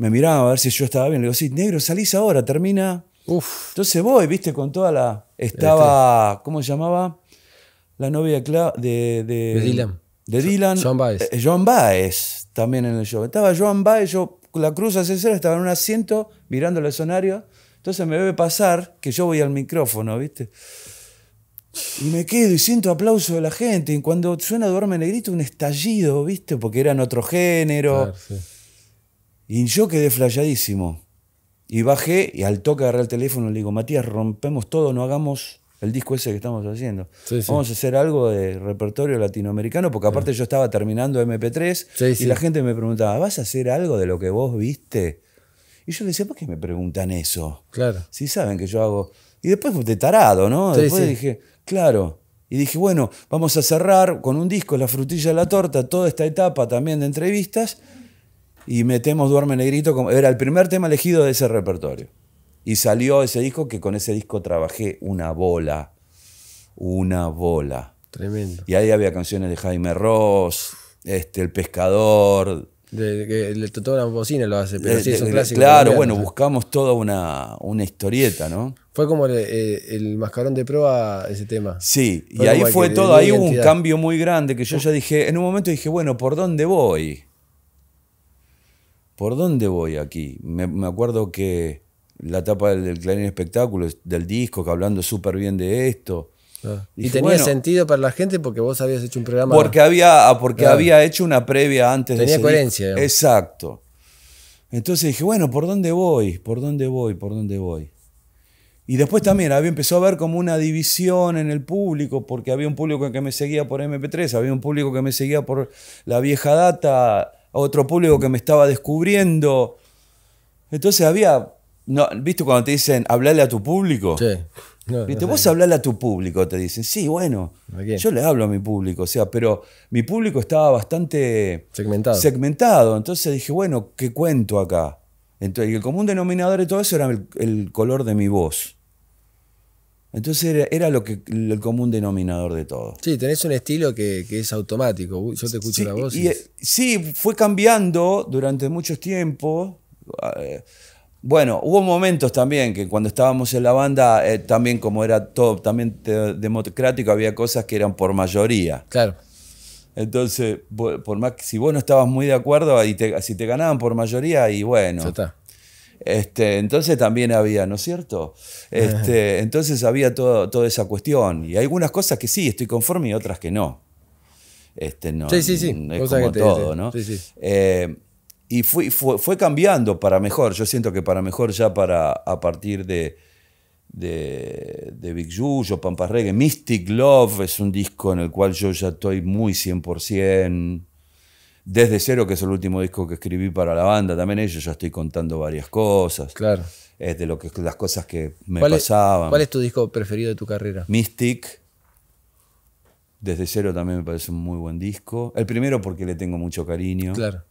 me miraba a ver si yo estaba bien. Le digo, sí, negro, salís ahora, termina. Uf. Entonces voy, viste, con toda la. Estaba. Este. ¿Cómo se llamaba? La novia de. De, Dylan. De Dylan. John Baez. Eh, Baez también en el show. Estaba John Baez, yo la cruz asesora, estaba en un asiento mirando el escenario. Entonces me debe pasar que yo voy al micrófono, ¿viste? Y me quedo y siento aplauso de la gente. Y cuando suena Duerme Negrito, un estallido, ¿viste? Porque eran otro género. Y yo quedé flayadísimo. Y bajé y al toque agarré el teléfono y le digo, Matías, rompemos todo, no hagamos el disco ese que estamos haciendo. Vamos a hacer algo de repertorio latinoamericano, porque aparte yo estaba terminando MP3 y la gente me preguntaba, ¿vas a hacer algo de lo que vos viste? Y yo le decía, ¿por qué me preguntan eso? Claro. Si saben que yo hago. Y después de tarado, ¿no? después dije, claro. Y dije, bueno, vamos a cerrar con un disco, la frutilla de la torta, toda esta etapa también de entrevistas y metemos Duerme Negrito, como, era el primer tema elegido de ese repertorio. Y salió ese disco que con ese disco trabajé una bola, una bola. Tremendo. Y ahí había canciones de Jaime Ross, este, El Pescador. De, de, de la lo hace, eh, eh, Claro, bueno, buscamos toda una, una historieta, ¿no? Fue como el, eh, mascarón de prueba ese tema. Sí, y ahí fue todo, ahí hubo un cambio muy grande que yo ya dije, en un momento dije, bueno, ¿por dónde voy? ¿por dónde voy aquí? Me, acuerdo que la etapa del, Clarín Espectáculo, del disco, que hablando súper bien de esto. Ah. y, tenía sentido para la gente porque vos habías hecho un programa. Porque había, ah, porque había hecho una previa antes de Tenía coherencia. Exacto. Entonces dije, bueno, ¿por dónde voy? ¿Por dónde voy? ¿Por dónde voy? Y después también había empezó a haber como una división en el público, porque había un público que me seguía por MP3, había un público que me seguía por la vieja data, a otro público que me estaba descubriendo. Entonces había, no, ¿viste cuando te dicen hablarle a tu público? Sí. ¿Viste? vos hablarle a tu público, te dicen. Sí, bueno, yo le hablo a mi público, o sea, pero mi público estaba bastante segmentado. segmentado. Entonces dije, bueno, ¿qué cuento acá? Entonces, y el común denominador de todo eso era el color de mi voz. Entonces era, lo que el común denominador de todo. Sí, tenés un estilo que, es automático. Yo te escucho la voz. Sí, fue cambiando durante muchos tiempos. Ah, eh, bueno, hubo momentos también que cuando estábamos en la banda, eh, también como era todo también democrático, había cosas que eran por mayoría. Claro. Entonces, por más si vos no estabas muy de acuerdo, y si te ganaban por mayoría, y bueno. está. Este, entonces también había, ¿no es cierto? Este, (laughs) entonces había toda esa cuestión. Y hay algunas cosas que sí, estoy conforme y otras que no. Este, sí, sí, sí. Es como todo, ¿no? Eh, y fue, cambiando para mejor. Yo siento que para mejor ya para a partir de, de, de Big Yuyo, Pampa Reggae. Mystic Love es un disco en el cual yo ya estoy muy 100%. Desde Cero, que es el último disco que escribí para la banda, también ellos ya estoy contando varias cosas. Claro. Es de lo que, las cosas que me pasaban. ¿Cuál es tu disco preferido de tu carrera? Mystic. Desde Cero también me parece un muy buen disco. El primero porque le tengo mucho cariño. Claro.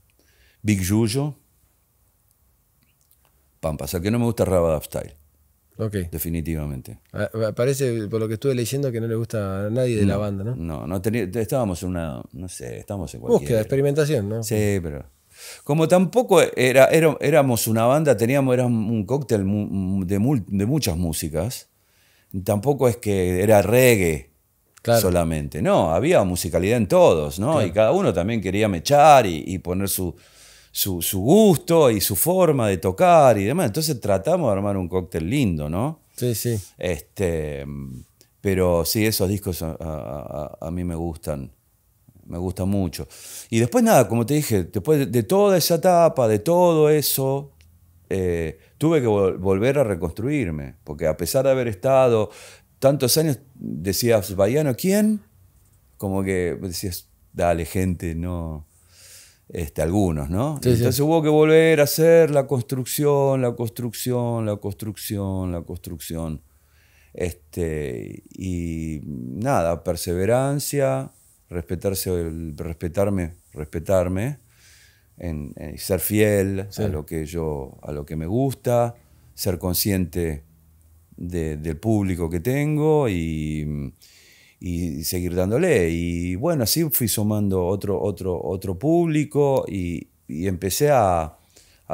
Big Yuyo. Pampas. O que no me gusta Rabadab Style. Definitivamente. parece, por lo que estuve leyendo, que no le gusta a nadie de la banda, ¿no? No, no estábamos en una, no sé, estábamos en cualquier... Búsqueda, experimentación, ¿no? Sí, pero... Como tampoco era, éramos una banda, teníamos era un cóctel de, muchas músicas, tampoco es que era reggae solamente, no, había musicalidad en todos, ¿no? Y cada uno también quería mechar y poner su, su, gusto y su forma de tocar y demás. Entonces tratamos de armar un cóctel lindo, ¿no? Sí, sí. Este, pero sí, esos discos a, a, mí me gustan. Me gustan mucho. Y después, nada, como te dije, después de, toda esa etapa, de todo eso, eh, tuve que volver a reconstruirme. Porque a pesar de haber estado tantos años, decías, Bahiano, ¿quién? Como que decías, dale, gente, no este, algunos, ¿no? Entonces hubo que volver a hacer la construcción, la construcción, la construcción, la construcción. Este, y nada, perseverancia, respetarse, respetarme, respetarme, en, ser fiel a lo que yo, a lo que me gusta, ser consciente del público que tengo y y seguir dándole. Y bueno, así fui sumando otro, otro, otro público y, empecé a,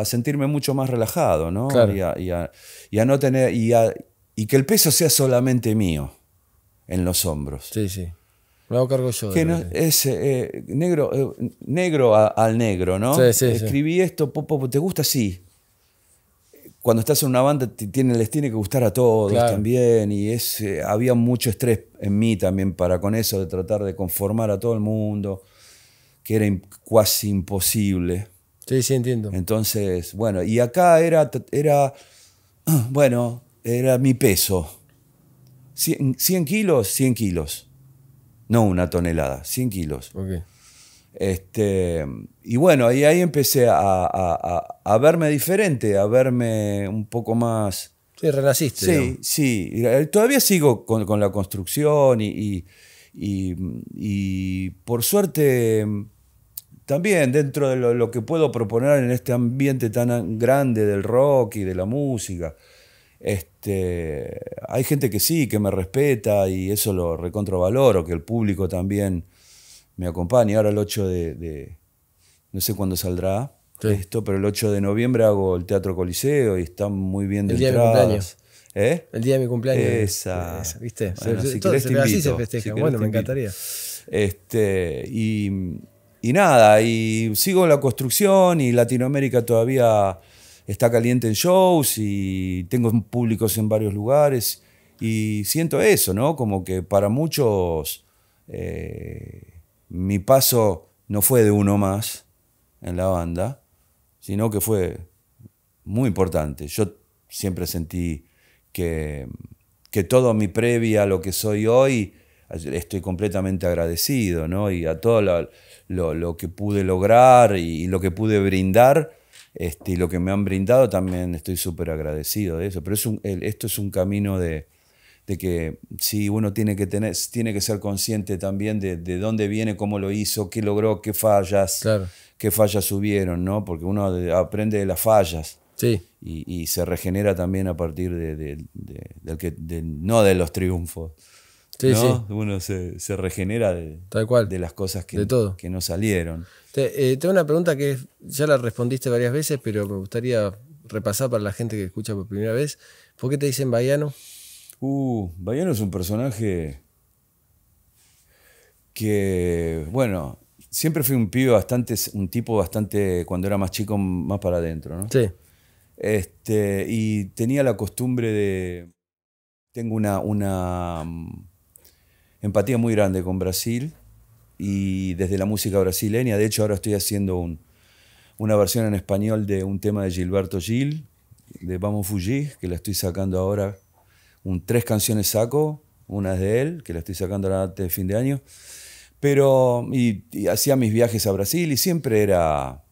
sentirme mucho más relajado, ¿no? Y, no tener. Y, que el peso sea solamente mío en los hombros. Sí, sí. lo hago cargo yo. Eh, eh, negro, eh, negro al negro, ¿no? Escribí esto, ¿te gusta? así cuando estás en una banda les tiene que gustar a todos también y es, eh, había mucho estrés en mí también para con eso de tratar de conformar a todo el mundo, que era casi imposible. Sí, sí, entiendo. Entonces, bueno, y acá era, era (clears throat) bueno, era mi peso. 100, kilos, 100 kilos. No una tonelada, 100 kilos. Okay. Este, y bueno, ahí empecé a, verme diferente, a verme un poco más... Sí, renaciste. Sí, sí. Eh, todavía sigo con, la construcción y, por suerte mm, también dentro de lo, que puedo proponer en este ambiente tan grande del rock y de la música. Este, hay gente que sí, que me respeta y eso lo recontrovaloro, que el público también me acompaña. Ahora el 8 de, de no sé cuándo saldrá esto, pero el 8 de noviembre hago el Teatro Coliseo y está muy bien el día de mi cumpleaños. ¿Eh? El día de mi cumpleaños. Esa. así se festeja. bueno, me encantaría. Este, y, nada, y sigo la construcción y Latinoamérica todavía está caliente en shows y tengo públicos en varios lugares y siento eso, ¿no? Como que para muchos eh, mi paso no fue de uno más en la banda, sino que fue muy importante. Yo siempre sentí que, que todo mi previa a lo que soy hoy, estoy completamente agradecido, ¿no? Y a todo lo, que pude lograr y, lo que pude brindar, este, y lo que me han brindado, también estoy súper agradecido de eso. Pero es esto es un camino de, de que sí, uno tiene que, tener, tiene que ser consciente también de, dónde viene, cómo lo hizo, qué logró, qué fallas, qué fallas hubieron ¿no? Porque uno aprende de las fallas. Sí. Y, se regenera también a partir de, no de los triunfos. Uno se, regenera de, Tal de las cosas que, que no salieron. Eh, tengo una pregunta que ya la respondiste varias veces, pero me gustaría repasar para la gente que escucha por primera vez. ¿Por qué te dicen baiano? Uh, Bayano es un personaje que, bueno, siempre fui un pibe bastante, un tipo bastante, cuando era más chico, más para adentro, ¿no? Sí. Este, y tenía la costumbre de. Tengo una, una mm, empatía muy grande con Brasil y desde la música brasileña. De hecho, ahora estoy haciendo una versión en español de un tema de Gilberto Gil, de Vamos Fugir, que la estoy sacando ahora tres canciones saco, una es de él, que la estoy sacando ahora antes de fin de año, pero y, hacía mis viajes a Brasil y siempre era,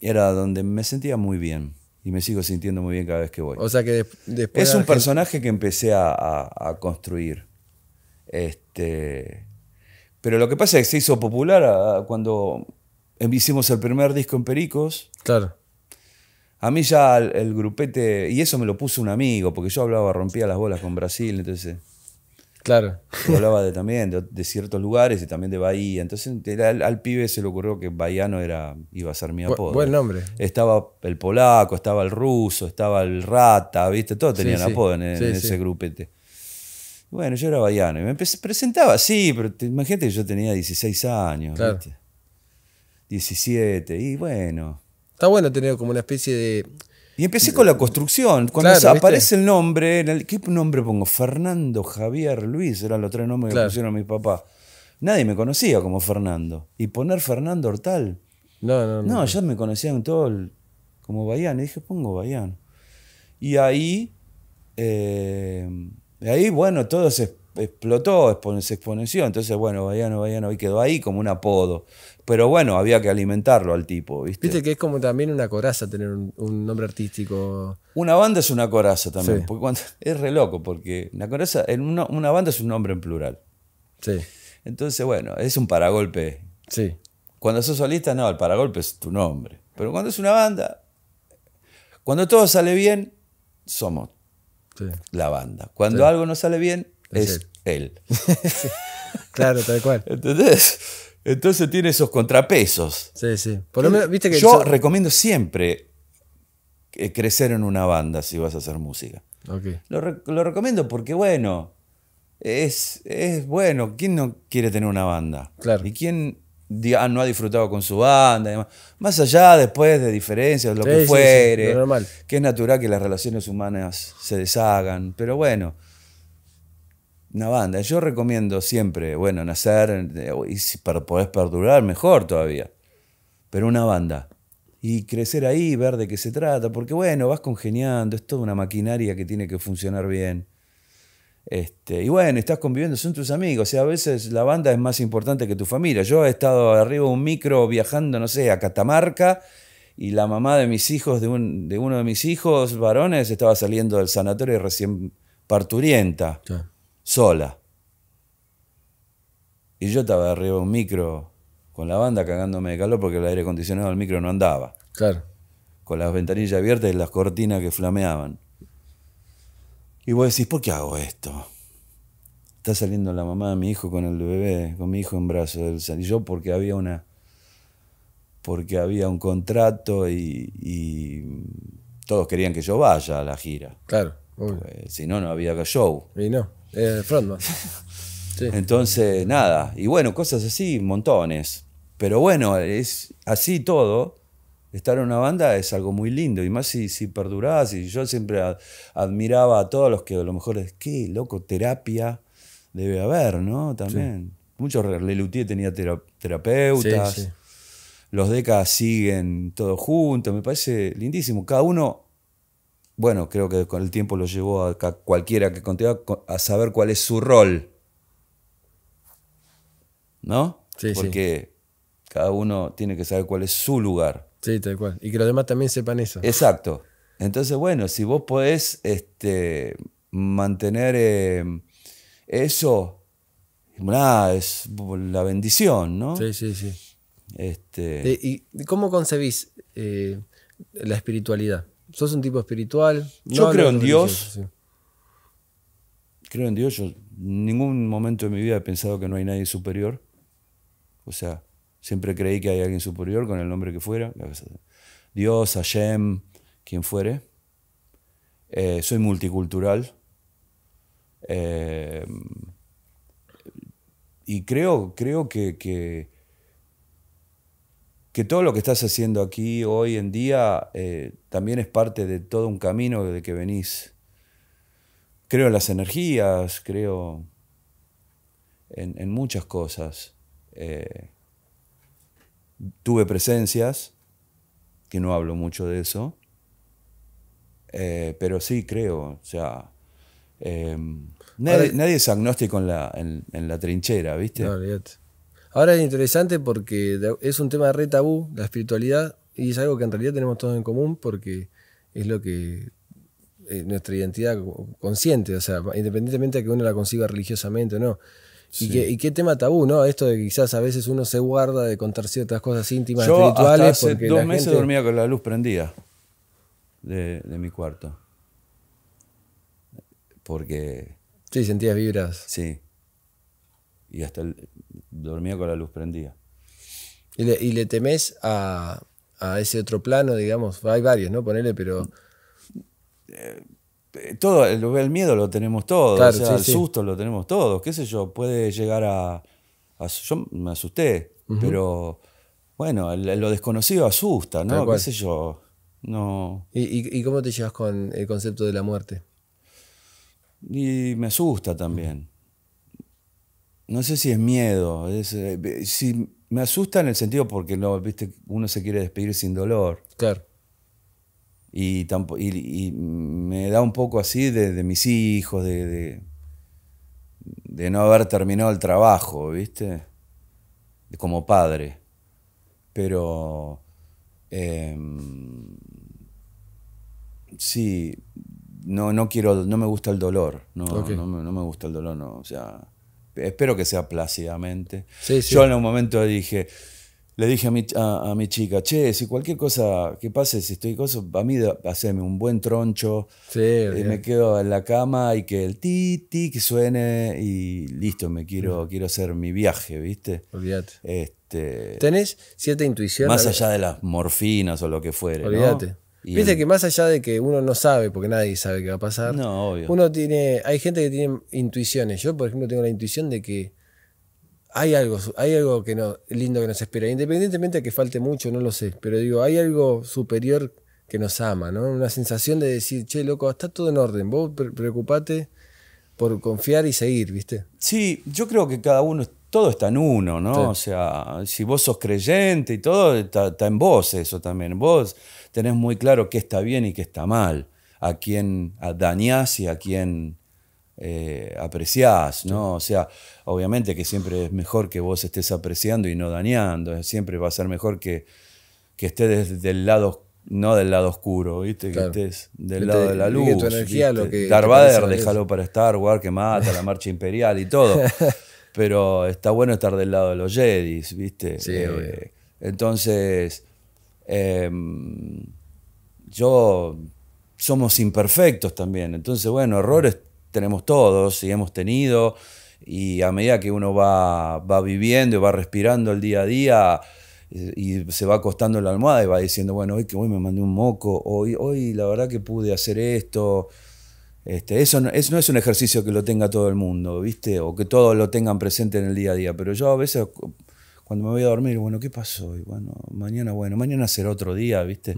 era donde me sentía muy bien y me sigo sintiendo muy bien cada vez que voy. O sea que Es un personaje que empecé a, construir. Este, pero lo que pasa es que se hizo popular ah, cuando hicimos el primer disco en Pericos. Claro. A mí ya el, grupete, y eso me lo puso un amigo, porque yo hablaba, rompía las bolas con Brasil, entonces... Claro. Hablaba de, también de, ciertos lugares y también de Bahía. Entonces al, pibe se le ocurrió que Bahiano era, iba a ser mi apodo. buen nombre. Estaba el polaco, estaba el ruso, estaba el rata, ¿viste? Todos tenían apodo en, ese grupete. Bueno, yo era Bahiano y me presentaba sí pero imagínate que yo tenía 16 años, claro. 17, y bueno Está bueno tener como una especie de. Y empecé con la construcción. Cuando aparece el nombre, ¿qué nombre pongo? Fernando Javier Luis eran los tres nombres que pusieron a mi papá. Nadie me conocía como Fernando. Y poner Fernando Hortal. No, no, no. No, ya me conocían todo como Bayano Y dije, pongo Bayano Y ahí. Eh, ahí, bueno, todo se explotó, se exponenció. Entonces, bueno, Bayano Bayano ahí quedó ahí como un apodo. Pero bueno, había que alimentarlo al tipo, ¿viste? Viste que es como también una coraza tener un, nombre artístico. Una banda es una coraza también. (laughs) es re loco, porque una coraza, en una, banda es un nombre en plural. Sí. Entonces, bueno, es un paragolpe. Sí. Cuando sos solista, no, el paragolpe es tu nombre. Pero cuando es una banda, cuando todo sale bien, somos la banda. Cuando algo no sale bien, es, él. él. (laughs) claro, tal cual. ¿Entendés? Entonces tiene esos contrapesos. Sí, sí. Yo recomiendo siempre eh, crecer en una banda si vas a hacer música. Lo, recomiendo porque, bueno, es, es, bueno. ¿Quién no quiere tener una banda? Claro. ¿Y quién ah, no ha disfrutado con su banda? Más allá, después de diferencias, lo que fuere. Que es natural que las relaciones humanas se deshagan. Pero bueno, una banda. Yo recomiendo siempre, bueno, nacer, eh, y si podés perdurar, mejor todavía. Pero una banda. Y crecer ahí, ver de qué se trata, porque bueno, vas congeniando, es toda una maquinaria que tiene que funcionar bien. Este, y bueno, estás conviviendo, son tus amigos. O sea, a veces la banda es más importante que tu familia. Yo he estado arriba de un micro viajando, no sé, a Catamarca y la mamá de mis hijos, de, un, de uno de mis hijos varones, estaba saliendo del sanatorio y recién parturienta sola. Y yo estaba arriba de un micro con la banda cagándome de calor porque el aire acondicionado del micro no andaba. Claro. Con las ventanillas abiertas y las cortinas que flameaban. Y vos decís, ¿por qué hago esto? Está saliendo la mamá de mi hijo con el bebé, con mi hijo en brazos. Y yo porque había una. porque había un contrato y, todos querían que yo vaya a la gira. Claro. si no, no había show. Y no. Eh, (laughs) Entonces, nada. Y bueno, cosas así, montones. Pero bueno, es así todo. Estar en una banda es algo muy lindo. Y más si, si perdurás. Y yo siempre admiraba a todos los que a lo mejor es, qué loco, terapia debe haber, ¿no? También. Muchos Lelutier tenía terapeutas. Los Decas siguen todos juntos. Me parece lindísimo. Cada uno bueno, creo que con el tiempo lo llevó a cualquiera que contiga a saber cuál es su rol. ¿No? Sí, Porque cada uno tiene que saber cuál es su lugar. Sí, tal cual. Y que los demás también sepan eso. Exacto. Entonces, bueno, si vos podés este, mantener eh, eso, nada, es la bendición, ¿no? Sí, sí, sí. Este eh, ¿Y cómo concebís eh, la espiritualidad? Sos un tipo espiritual. Yo creo en Dios. Creo en Dios. Yo en ningún momento de mi vida he pensado que no hay nadie superior. O sea, siempre creí que hay alguien superior con el nombre que fuera. Dios, Hashem, quien fuere. Eh, soy multicultural. Eh, y creo, creo que que todo lo que estás haciendo aquí hoy en día eh, también es parte de todo un camino de que venís. Creo en las energías, creo en, muchas cosas. Eh, tuve presencias, que no hablo mucho de eso, eh, pero sí creo, o sea, nadie, nadie, es agnóstico en la, en, la trinchera, ¿viste? Ahora es interesante porque es un tema re tabú, la espiritualidad, y es algo que en realidad tenemos todos en común porque es lo que eh, nuestra identidad consciente, o sea, independientemente de que uno la consiga religiosamente o no. Y, qué tema tabú, ¿no? Esto de que quizás a veces uno se guarda de contar ciertas cosas íntimas, espirituales. hace dos meses dormía con la luz prendida de, de mi cuarto. Porque. Sí, sentías vibras. Sí y hasta dormía con la luz prendida. ¿Y le, temes a, ese otro plano, digamos? Hay varios, ¿no? Ponele, pero... Eh, eh, todo, el, miedo lo tenemos todos, el susto lo tenemos todos, qué sé yo, puede llegar a... yo me asusté, pero bueno, lo desconocido asusta, ¿no? Qué sé yo, no... ¿Y, cómo te llevas con el concepto de la muerte? Y me asusta también no sé si es miedo, eh, si me asusta en el sentido porque no, viste, uno se quiere despedir sin dolor. Claro. Y, y, y me da un poco así de, mis hijos, de, de, no haber terminado el trabajo, viste, como padre. Pero em, sí, no, no quiero, no me gusta el dolor, no, me, no me gusta el dolor, no, o sea espero que sea plácidamente. Yo en un momento dije, le dije a mi, a, mi, chica, che, si cualquier cosa que pase, si estoy coso, a mí haceme un buen troncho, y eh, me quedo en la cama y que el ti, ti, que suene y listo, me quiero, quiero hacer mi viaje, ¿viste? Olvídate. Este, ¿Tenés cierta intuición? Más allá de las morfinas o lo que fuere. Olvídate. Viste que más allá de que uno no sabe, porque nadie sabe qué va a pasar, uno tiene, hay gente que tiene intuiciones. Yo, por ejemplo, tengo la intuición de que hay algo, hay algo que no, lindo que nos espera, independientemente de que falte mucho, no lo sé, pero digo, hay algo superior que nos ama, ¿no? Una sensación de decir, che, loco, está todo en orden, vos preocupate por confiar y seguir, ¿viste? Sí, yo creo que cada uno, todo está en uno, ¿no? O sea, si vos sos creyente y todo, está, está en vos eso también. Vos tenés muy claro qué está bien y qué está mal, a quién dañás y a quién eh, apreciás, ¿no? O sea, obviamente que siempre es mejor que vos estés apreciando y no dañando, eh, siempre va a ser mejor que, que estés desde lado no del lado oscuro, ¿viste? Que estés del lado de la luz. Darvader, déjalo para Star Wars, que mata la marcha imperial y todo. (laughs) Pero está bueno estar del lado de los Jedi, ¿viste? Eh, entonces, Em, yo somos imperfectos también, entonces bueno, errores tenemos todos y hemos tenido y a medida que uno va, viviendo y va respirando el día a día y se va acostando en la almohada y va diciendo, bueno, hoy que hoy me mandé un moco, hoy, hoy la verdad que pude hacer esto. Este, eso no, eso no es un ejercicio que lo tenga todo el mundo, ¿viste? O que todos lo tengan presente en el día a día, pero yo a veces cuando me voy a dormir, bueno, ¿qué pasó? Y bueno, mañana, bueno, mañana será otro día, ¿viste?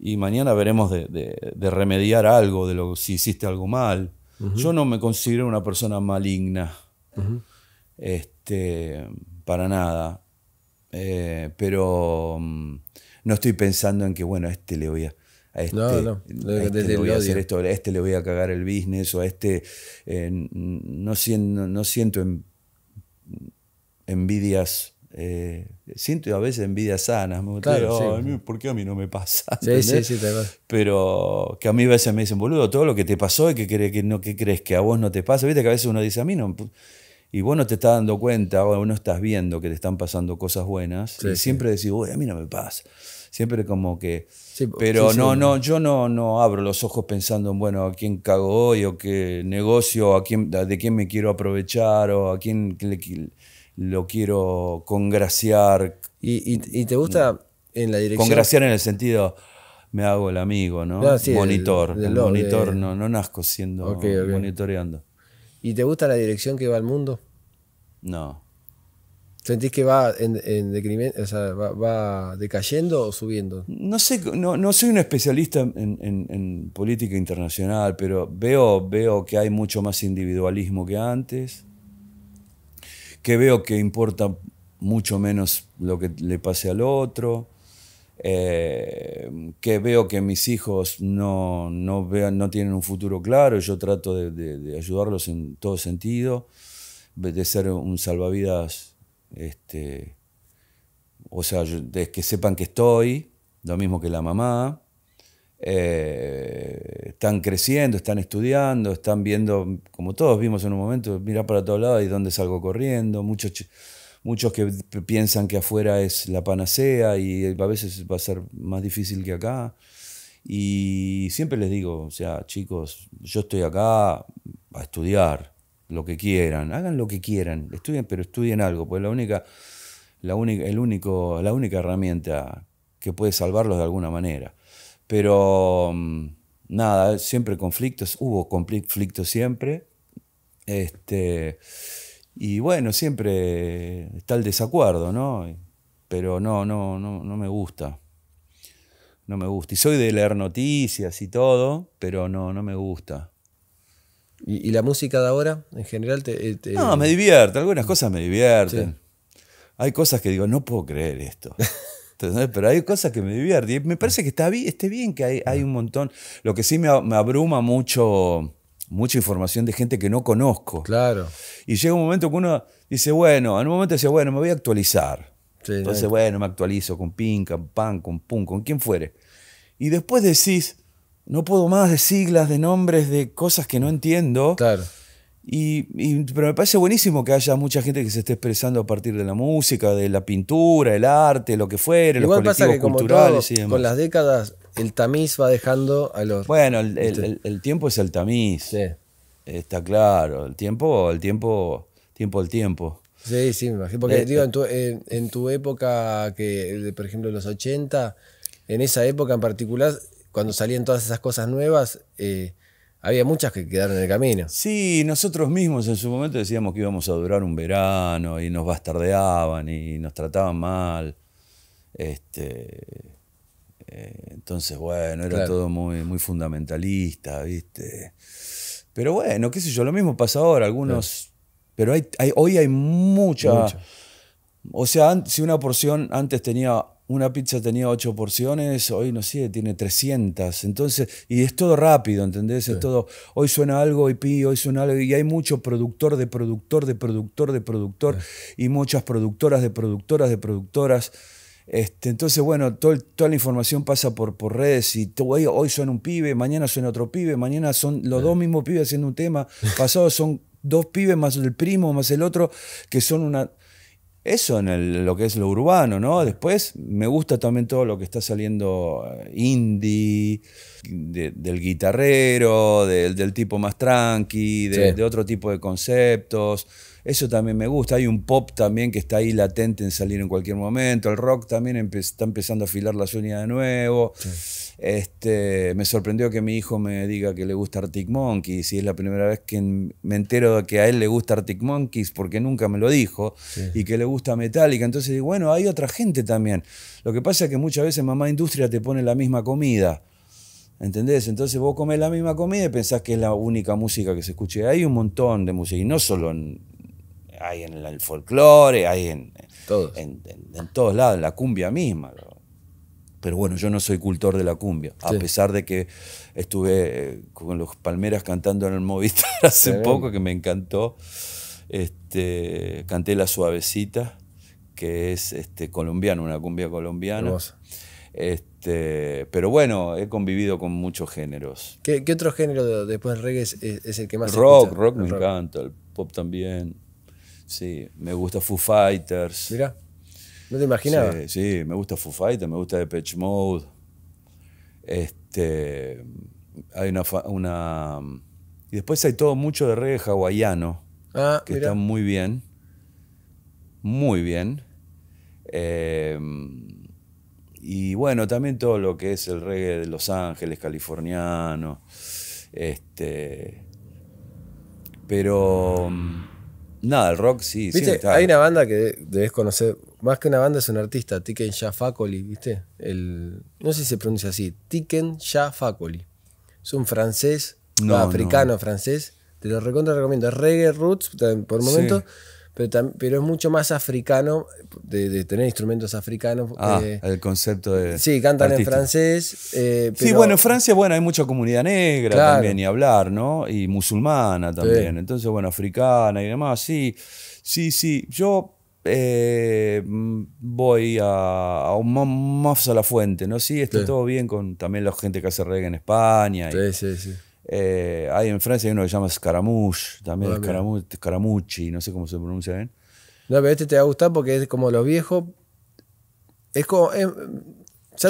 Y mañana veremos de, remediar algo, de lo si hiciste algo mal. Yo no me considero una persona maligna, este, para nada. Eh, pero mm, no estoy pensando en que, bueno, a este le voy a... A este, este le voy a hacer esto, a este le voy a cagar el business, o a este eh, no, no siento envidias eh, siento a veces envidia sanas me ¿por qué a mí no me pasa? Sí, sí, sí, te Pero que a mí a veces me dicen, boludo, todo lo que te pasó y que, que, no, crees que a vos no te pasa, viste que a veces uno dice, a mí no. Y vos no te estás dando cuenta, o no estás viendo que te están pasando cosas buenas, siempre decís, uy, a mí no me pasa. Siempre como que. pero no, no, yo no, no abro los ojos pensando en, bueno, a quién cago hoy, o qué negocio, a quién, de quién me quiero aprovechar, o a quién le lo quiero congraciar. ¿Y, te gusta en la dirección? Congraciar en el sentido, me hago el amigo, ¿no? Ah, monitor. El, monitor, no, no nazco siendo monitoreando. ¿Y te gusta la dirección que va el mundo? No. ¿Sentís que va en, va, decayendo o subiendo? No sé, no, no soy un especialista en, en, política internacional, pero veo, veo que hay mucho más individualismo que antes que veo que importa mucho menos lo que le pase al otro, eh, que veo que mis hijos no, no, vean, no tienen un futuro claro, yo trato de, ayudarlos en todo sentido, de ser un salvavidas, este, o sea, de que sepan que estoy, lo mismo que la mamá, eh, están creciendo, están estudiando, están viendo, como todos vimos en un momento, mirar para todos lado y dónde salgo corriendo, muchos, muchos que piensan que afuera es la panacea y a veces va a ser más difícil que acá. Y siempre les digo, o sea, chicos, yo estoy acá a estudiar lo que quieran, hagan lo que quieran, estudien, pero estudien algo, pues la única, la única, único, la única herramienta que puede salvarlos de alguna manera. Pero mm, nada, siempre conflictos, hubo conflictos siempre. Este, y bueno, siempre está el desacuerdo, ¿no? Pero no, no, no, no me gusta. No me gusta. Y soy de leer noticias y todo, pero no, no me gusta. ¿Y, la música de ahora, en general? Eh, te, No, me divierte. Algunas cosas me divierten. Hay cosas que digo, no puedo creer esto. (laughs) pero hay cosas que me divierten. Me mm. parece que está bien, bien que hay, hay, mm. un montón. Lo que sí me, abruma mucho, mucha información de gente que no conozco. Claro. Y llega un momento que uno dice, bueno, en un momento decía bueno, me voy a actualizar. Entonces, bueno, me actualizo con Pin, con Pan, con Pun, con quien fuere. Y después decís, no puedo más de siglas, de nombres, de cosas que no entiendo. Claro. Y, pero me parece buenísimo que haya mucha gente que se esté expresando a partir de la música, de la pintura, el arte, lo que fuera los colectivos pasa que culturales Con las décadas, el tamiz va dejando a los. Bueno, el, tiempo es el tamiz. Sí. Está claro. El tiempo, el tiempo, tiempo el tiempo. Sí, sí, me imagino. Porque eh, digo, eh. en tu, en, tu, época, que por ejemplo los 80, en esa época en particular, cuando salían todas esas cosas nuevas, eh, había muchas que quedaron en el camino. Sí, nosotros mismos en su momento decíamos que íbamos a durar un verano y nos bastardeaban y nos trataban mal. Este, eh, entonces, bueno, era todo muy, muy fundamentalista, ¿viste? Pero bueno, qué sé yo, lo mismo pasa ahora, algunos... Pero hay, hoy hay mucha... O sea, si una porción antes tenía una pizza tenía ocho porciones, hoy no sé, tiene 300. Entonces, y es todo rápido, ¿entendés? Es todo, hoy suena algo, hoy pi, hoy suena algo. Y hay mucho productor de productor, de productor, de productor, y muchas productoras de productoras, de productoras. Este, entonces, bueno, todo, toda la información pasa por, por redes y hoy, hoy suena un pibe, mañana suena otro pibe, mañana son los dos mismos pibes haciendo un tema, (laughs) pasado son dos pibes más el primo, más el otro, que son una eso en lo que es lo urbano, ¿no? Después me gusta también todo lo que está saliendo eh, indie, del guitarrero, del tipo más tranqui, de, otro tipo de conceptos. Eso también me gusta. Hay un pop también que está ahí latente en salir en cualquier momento. El rock también está empezando a afilar la uñas de nuevo. Este, me sorprendió que mi hijo me diga que le gusta Arctic Monkeys y es la primera vez que me entero de que a él le gusta Arctic Monkeys porque nunca me lo dijo y que le gusta Metallica. Entonces, digo, bueno, hay otra gente también. Lo que pasa es que muchas veces mamá industria te pone la misma comida. ¿Entendés? Entonces vos comés la misma comida y pensás que es la única música que se escuche. Hay un montón de música, y no solo hay en el folclore, hay en, todos. En, todos lados, en la cumbia misma. Pero bueno, yo no soy cultor de la cumbia, a pesar de que estuve eh, con los Palmeras cantando en el Movistar (laughs) hace poco, que me encantó. Este, canté La Suavecita, que es este, colombiano una cumbia colombiana. Este, pero bueno, he convivido con muchos géneros. ¿Qué, otro género después del reggae es, el que más Rock, rock me encanta, el pop también. Sí, me gusta Foo Fighters. Mira. ¿No te imaginas Sí, me gusta Foo Fighters, me gusta Depeche Mode. Este, hay una, una... Y después hay todo mucho de reggae hawaiano, ah, que está muy bien. Muy bien. Em, y bueno, también todo lo que es el reggae de Los Ángeles, californiano. Este, pero mm, nada, el rock sí, sí está. Hay una banda que debes conocer más que una banda es un artista, Tiken Shafakoli, ¿viste? El, no sé si se pronuncia así, Tiken Shafakoli. Es un francés, no, africano francés, te lo recontra recomiendo. Es reggae roots por momento pero, pero, es mucho más africano, de, tener instrumentos africanos. Ah, eh, el concepto de. Sí, cantan en francés. Eh, sí, bueno, en Francia, bueno, hay mucha comunidad negra también, y hablar, ¿no? Y musulmana también. Entonces, bueno, africana y demás, sí. Sí, sí. Yo eh, voy a, un, más a la fuente, ¿no? Sí, está todo bien con también la gente que hace reggae en España. Y, sí, sí, sí. Eh, hay en Francia uno que se llama Scaramouche, también ah, Scaramouche no sé cómo se pronuncia bien. No, pero este te va a gustar porque es como los viejos. Es como. Eh,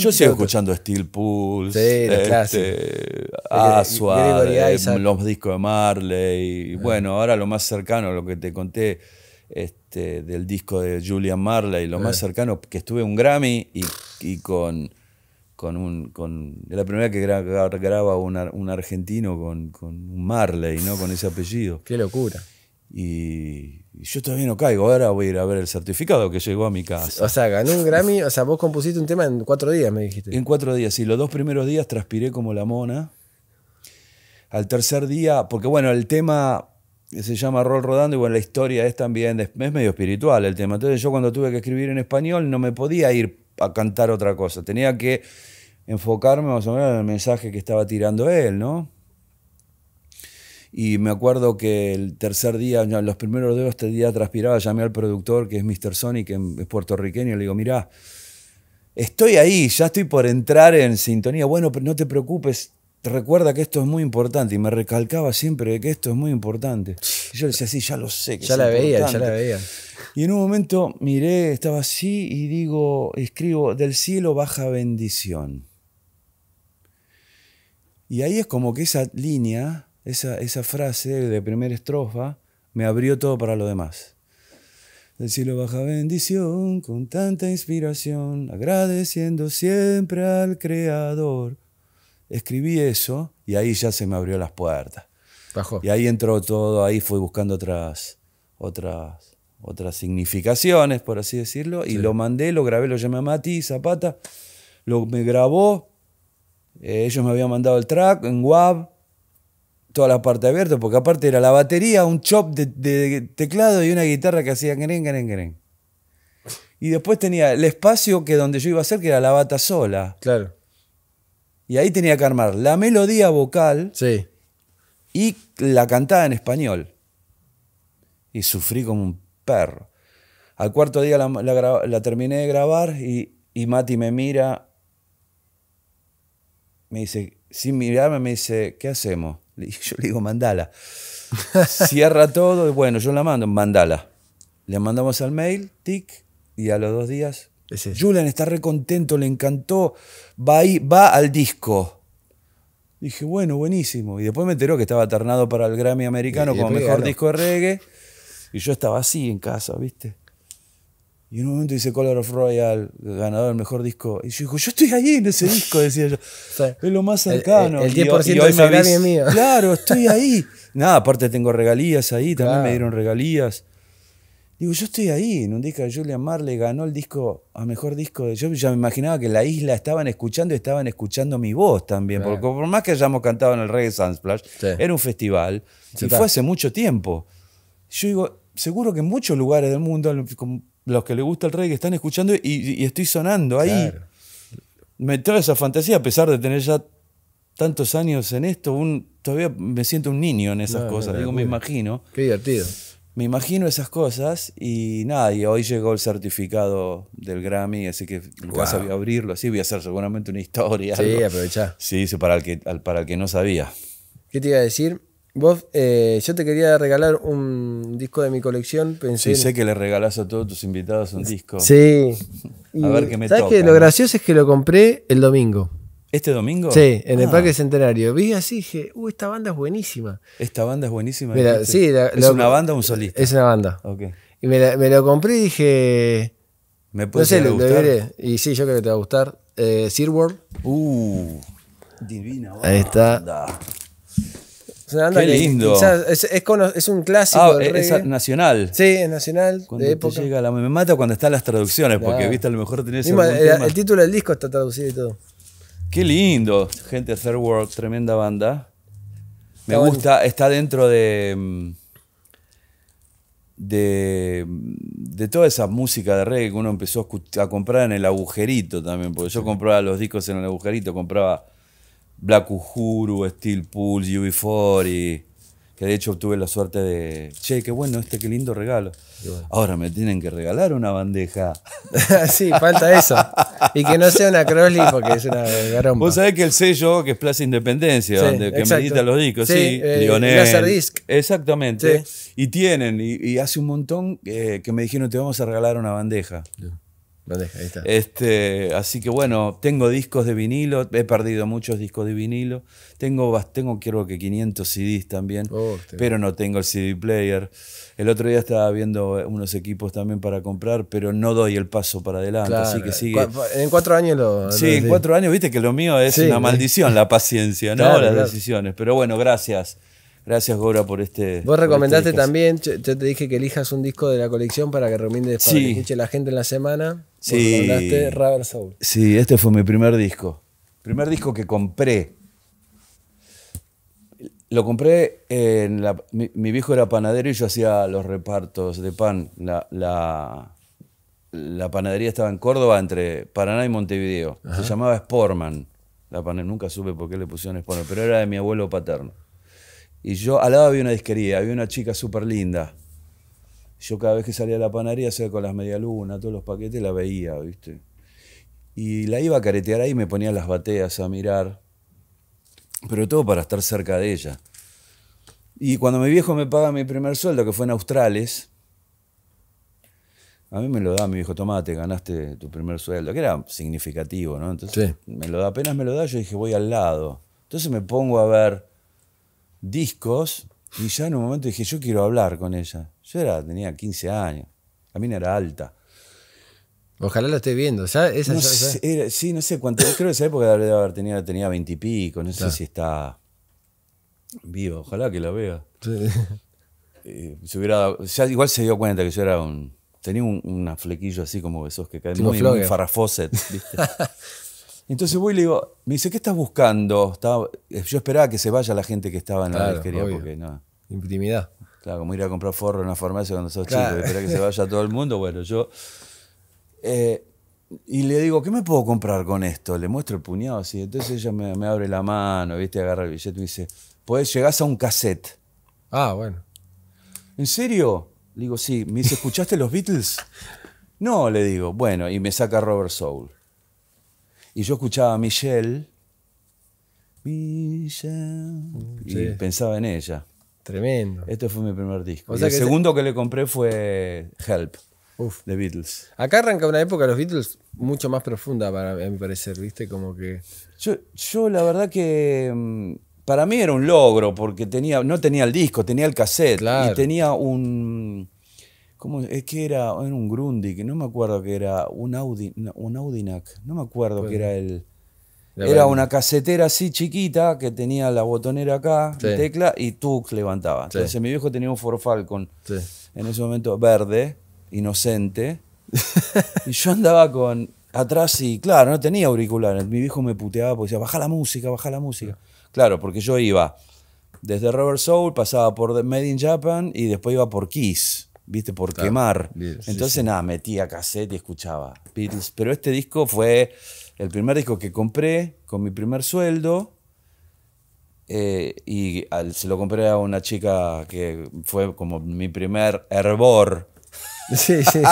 yo sigo escuchando Steel Pulse, sí, los este, discos de Marley. Y, ah. Bueno, ahora lo más cercano, lo que te conté este, del disco de Julian Marley, lo más eh. cercano, que estuve un Grammy y, con, con un. Con, la primera que graba un, argentino con, con, un Marley, ¿no? Con ese apellido. Qué locura. Y, yo todavía no caigo, ahora voy a ir a ver el certificado que llegó a mi casa. O sea, ganó un Grammy, o sea, vos compusiste un tema en cuatro días, me dijiste. En cuatro días, sí, los dos primeros días transpiré como la mona. Al tercer día, porque bueno, el tema se llama Roll Rodando y bueno, la historia es también, es medio espiritual el tema. Entonces yo cuando tuve que escribir en español no me podía ir a cantar otra cosa, tenía que enfocarme más o menos en el mensaje que estaba tirando él, ¿no? Y me acuerdo que el tercer día, los primeros de este día transpiraba, llamé al productor, que es Mr. Sony, que es puertorriqueño, y le digo, mirá, estoy ahí, ya estoy por entrar en sintonía. Bueno, no te preocupes, recuerda que esto es muy importante y me recalcaba siempre que esto es muy importante. yo le decía, sí, ya lo sé. ya la veía, ya la veía. Y en un momento miré, estaba así y digo, escribo, del cielo baja bendición. Y ahí es como que esa línea, esa, esa frase de primera estrofa, me abrió todo para lo demás. Del cielo baja bendición, con tanta inspiración, agradeciendo siempre al Creador escribí eso y ahí ya se me abrió las puertas. Y ahí entró todo, ahí fui buscando otras, otras, otras significaciones, por así decirlo, y lo mandé, lo grabé, lo llamé a Mati Zapata, lo, me grabó, eh, ellos me habían mandado el track en WAV, toda la parte abierta, porque aparte era la batería, un chop de, teclado y una guitarra que hacía Y después tenía el espacio que donde yo iba a hacer, que era la bata sola. Claro. Y ahí tenía que armar la melodía vocal y la cantada en español. Y sufrí como un perro. Al cuarto día la, terminé de grabar y, Mati me mira, me dice, sin mirarme, me dice, ¿qué hacemos? Y yo le digo, mandala. (laughs) Cierra todo, y bueno, yo la mando, mandala. Le mandamos al mail, tic, y a los dos días Julian está re contento, le encantó, va, va al disco. Dije, bueno, buenísimo. Y después me enteró que estaba ternado para el Grammy americano como mejor disco de reggae. Y yo estaba así en casa, ¿viste? Y en un momento dice Color of Royal, ganador del mejor disco. Y yo digo, yo estoy ahí en ese disco, decía yo. es lo más cercano. El, 10% y, Grammy mío. Claro, estoy ahí. (laughs) Nada, aparte tengo regalías ahí, también me dieron regalías. Digo, yo estoy ahí, en un disco de Julian Marley ganó el disco a mejor disco de. Yo ya me imaginaba que la isla estaban escuchando y estaban escuchando mi voz también, porque por más que hayamos cantado en el Reggae Sunsplash, era un festival y fue hace mucho tiempo. Yo digo, seguro que en muchos lugares del mundo, los que les gusta el reggae, están escuchando y, estoy sonando ahí. Me trae esa fantasía, a pesar de tener ya tantos años en esto, todavía me siento un niño en esas cosas, digo, me imagino. Qué divertido me imagino esas cosas y nada, y hoy llegó el certificado del Grammy, así que wow. vas a abrirlo, así voy a hacer seguramente una historia. Sí, aprovechá. Sí, para el, que, para el que no sabía. ¿Qué te iba a decir? Vos, eh, yo te quería regalar un disco de mi colección. Pensé sí, sé que le regalás a todos tus invitados un disco. Sí. (laughs) a ver qué me ¿Sabes toca, que Lo gracioso es que lo compré el domingo. ¿Este domingo? Sí, en el ah. Parque Centenario. Vi así y dije, uh, esta banda es buenísima. Esta banda es buenísima. sí, ¿Es una banda o un solista? Es una banda. Okay. Y me, lo compré y dije. ¿Me puede no sé, lo, Y sí, yo creo que te va a gustar. Eh, World. Uh, divina Ahí está. Es Qué lindo. es, un clásico. Ah, es, nacional. Sí, es nacional. de época. me mata cuando están las traducciones, porque viste, a lo mejor tenés. algún el título del disco está traducido y todo. Qué lindo, gente de Third World, tremenda banda. Me gusta, está dentro de, mm, de, de. toda esa música de reggae que uno empezó a comprar en el agujerito también, porque yo compraba los discos en el agujerito, compraba Black Uhuru, Steel Pulse, UB40, que de hecho obtuve la suerte de, che, qué bueno, este qué lindo regalo. Ahora me tienen que regalar una bandeja. (laughs) sí, falta eso. Y que no sea una Crosley porque es una garomba. Vos sabés que el sello, que es Plaza Independencia, donde que medita los discos, sí, sí eh, Exactamente. Y tienen, y, hace un montón eh, que me dijeron, te vamos a regalar una bandeja. Este, así que bueno, tengo discos de vinilo, he perdido muchos discos de vinilo. Tengo, tengo creo que 500 CDs también, oh, este pero no tengo el CD player. El otro día estaba viendo unos equipos también para comprar, pero no doy el paso para adelante. Así que sigue. En cuatro años lo. sí, en cuatro años, viste que lo mío es una maldición, la paciencia, ¿no? Las decisiones. Pero bueno, gracias. Gracias, Gora, por este. Vos este recomendaste también, yo, te dije que elijas un disco de la colección para que recomiendes para la gente en la semana. Sí. Sí, este fue mi primer disco. Primer disco que compré. Lo compré en la. Mi, viejo era panadero y yo hacía los repartos de pan. La, la, panadería estaba en Córdoba, entre Paraná y Montevideo. Se llamaba Sporman. La nunca supe por qué le pusieron Sporman, pero era de mi abuelo paterno. Y yo, al lado había una disquería, había una chica súper linda. Yo cada vez que salía a la panadería, sea con las medialunas, todos los paquetes, la veía, ¿viste? Y la iba a caretear ahí, me ponía las bateas a mirar. Pero todo para estar cerca de ella. Y cuando mi viejo me paga mi primer sueldo, que fue en Australes, a mí me lo da mi viejo, tomate, ganaste tu primer sueldo, que era significativo, ¿no? Entonces me lo da, apenas me lo da, yo dije, voy al lado. Entonces me pongo a ver discos y ya en un momento dije, yo quiero hablar con ella. Yo era, tenía 15 años, la mina era alta. Ojalá la esté viendo. sí, no sé cuánto. creo que esa época debe haber tenido, tenía 20 y pico. No sé si está vivo. Ojalá que la vea. Eh, hubiera, igual se dio cuenta que yo era un. Tenía un, una flequillo así como esos que caen muy, muy farrafoset, (laughs) Entonces voy y le digo, me dice, ¿qué estás buscando? Eh, yo esperaba que se vaya la gente que estaba en la porque Intimidad. Claro, como ir a comprar forro en una farmacia cuando sos chico, esperar que se (laughs) vaya todo el mundo. Bueno, yo. Eh, y le digo, ¿qué me puedo comprar con esto? Le muestro el puñado así. Entonces ella me, abre la mano, ¿viste? Agarra el billete y me dice, puedes llegás a un cassette. Ah, bueno. ¿En serio? Le digo, sí. Me dice, ¿escuchaste los Beatles? No, le digo, bueno, y me saca Robert Soul. Y yo escuchaba a Michelle. Michelle. Y pensaba en ella. Tremendo. Este fue mi primer disco. el segundo que le compré fue Help. Uf. The Beatles. Acá arranca una época de los Beatles mucho más profunda, para a mi parecer, ¿viste? Como que. Yo, la verdad que. Mm, para mí era un logro, porque tenía, no tenía el disco, tenía el cassette. Y tenía un es que era, en un que no me acuerdo que era, un, Audi, un Audinac, no me acuerdo que era el... Era una casetera así chiquita que tenía la botonera acá, tecla, y tú levantaba. Entonces mi viejo tenía un forfal con, en ese momento, verde, inocente. y yo andaba con, atrás y claro, no tenía auriculares. Mi viejo me puteaba porque decía, baja la música, baja la música. Claro, porque yo iba desde Robert Soul, pasaba por Made in Japan y después iba por Kiss viste, por quemar. Entonces, nada, metía cassette y escuchaba Beatles. Pero este disco fue el primer disco que compré con mi primer sueldo. Eh, y se lo compré a una chica que fue como mi primer hervor. (laughs) Sí, sí,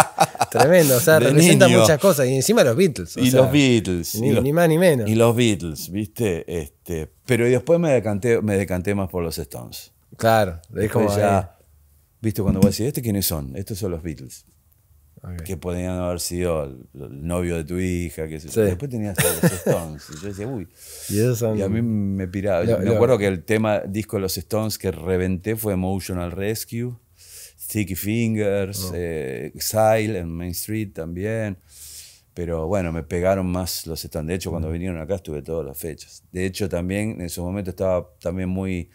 tremendo. O sea, (laughs) representa muchas cosas. Y encima los Beatles. Y los Beatles. Ni, más ni menos. Y los Beatles, ¿viste? Este, pero después me decanté, me decanté más por los Stones. Claro, después ya. ¿Viste cuando vos decís, ¿este quiénes son? Estos son los Beatles. Que podían haber sido el, novio de tu hija, qué Después tenías a los Stones. y yo decía, uy. Y, a mí me piraba. me acuerdo que el tema disco de los Stones que reventé fue Emotional Rescue, Sticky Fingers, oh. eh, Exile en Main Street también. Pero bueno, me pegaron más los Stones. De hecho, cuando mm. vinieron acá estuve todas las fechas. De hecho, también en su momento estaba también muy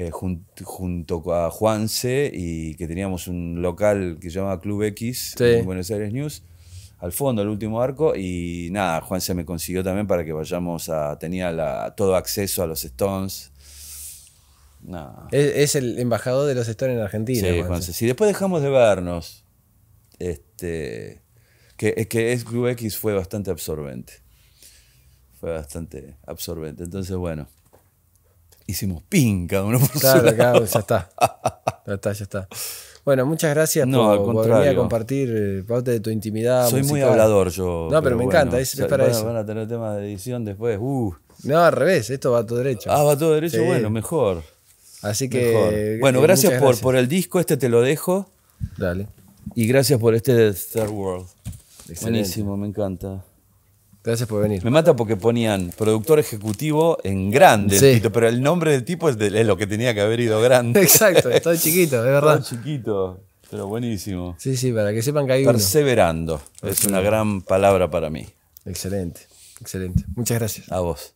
eh, junto a Juanse y que teníamos un local que se llamaba Club X en Buenos Aires News, al fondo, el último arco. Y nada, Juanse me consiguió también para que vayamos a. tenía todo acceso a los Stones. Es, el embajador de los Stones en Argentina. Sí, Si después dejamos de vernos, este, que, que es Club X fue bastante absorbente. Fue bastante absorbente. Entonces, bueno hicimos pinca uno por claro, su ya está. Ya está, ya está. Bueno, muchas gracias por, venir a compartir eh, parte de tu intimidad. Soy muy hablador yo. No, pero, me encanta, es, para van, a tener temas de edición después. Uh. No, al revés, esto va todo derecho. Ah, va todo derecho, bueno, mejor. Así que. Eh, bueno, eh, gracias, por, por el disco, este te lo dejo. Dale. Y gracias por este de Third World. Buenísimo, me encanta. Gracias por venir. Me mata porque ponían productor ejecutivo en grande, pero el nombre del tipo es, lo que tenía que haber ido grande. Exacto, estoy (laughs) chiquito, es verdad. Todo chiquito, pero buenísimo. Sí, sí, para que sepan que hay Perseverando, es una gran palabra para mí. Excelente, excelente. Muchas gracias. A vos.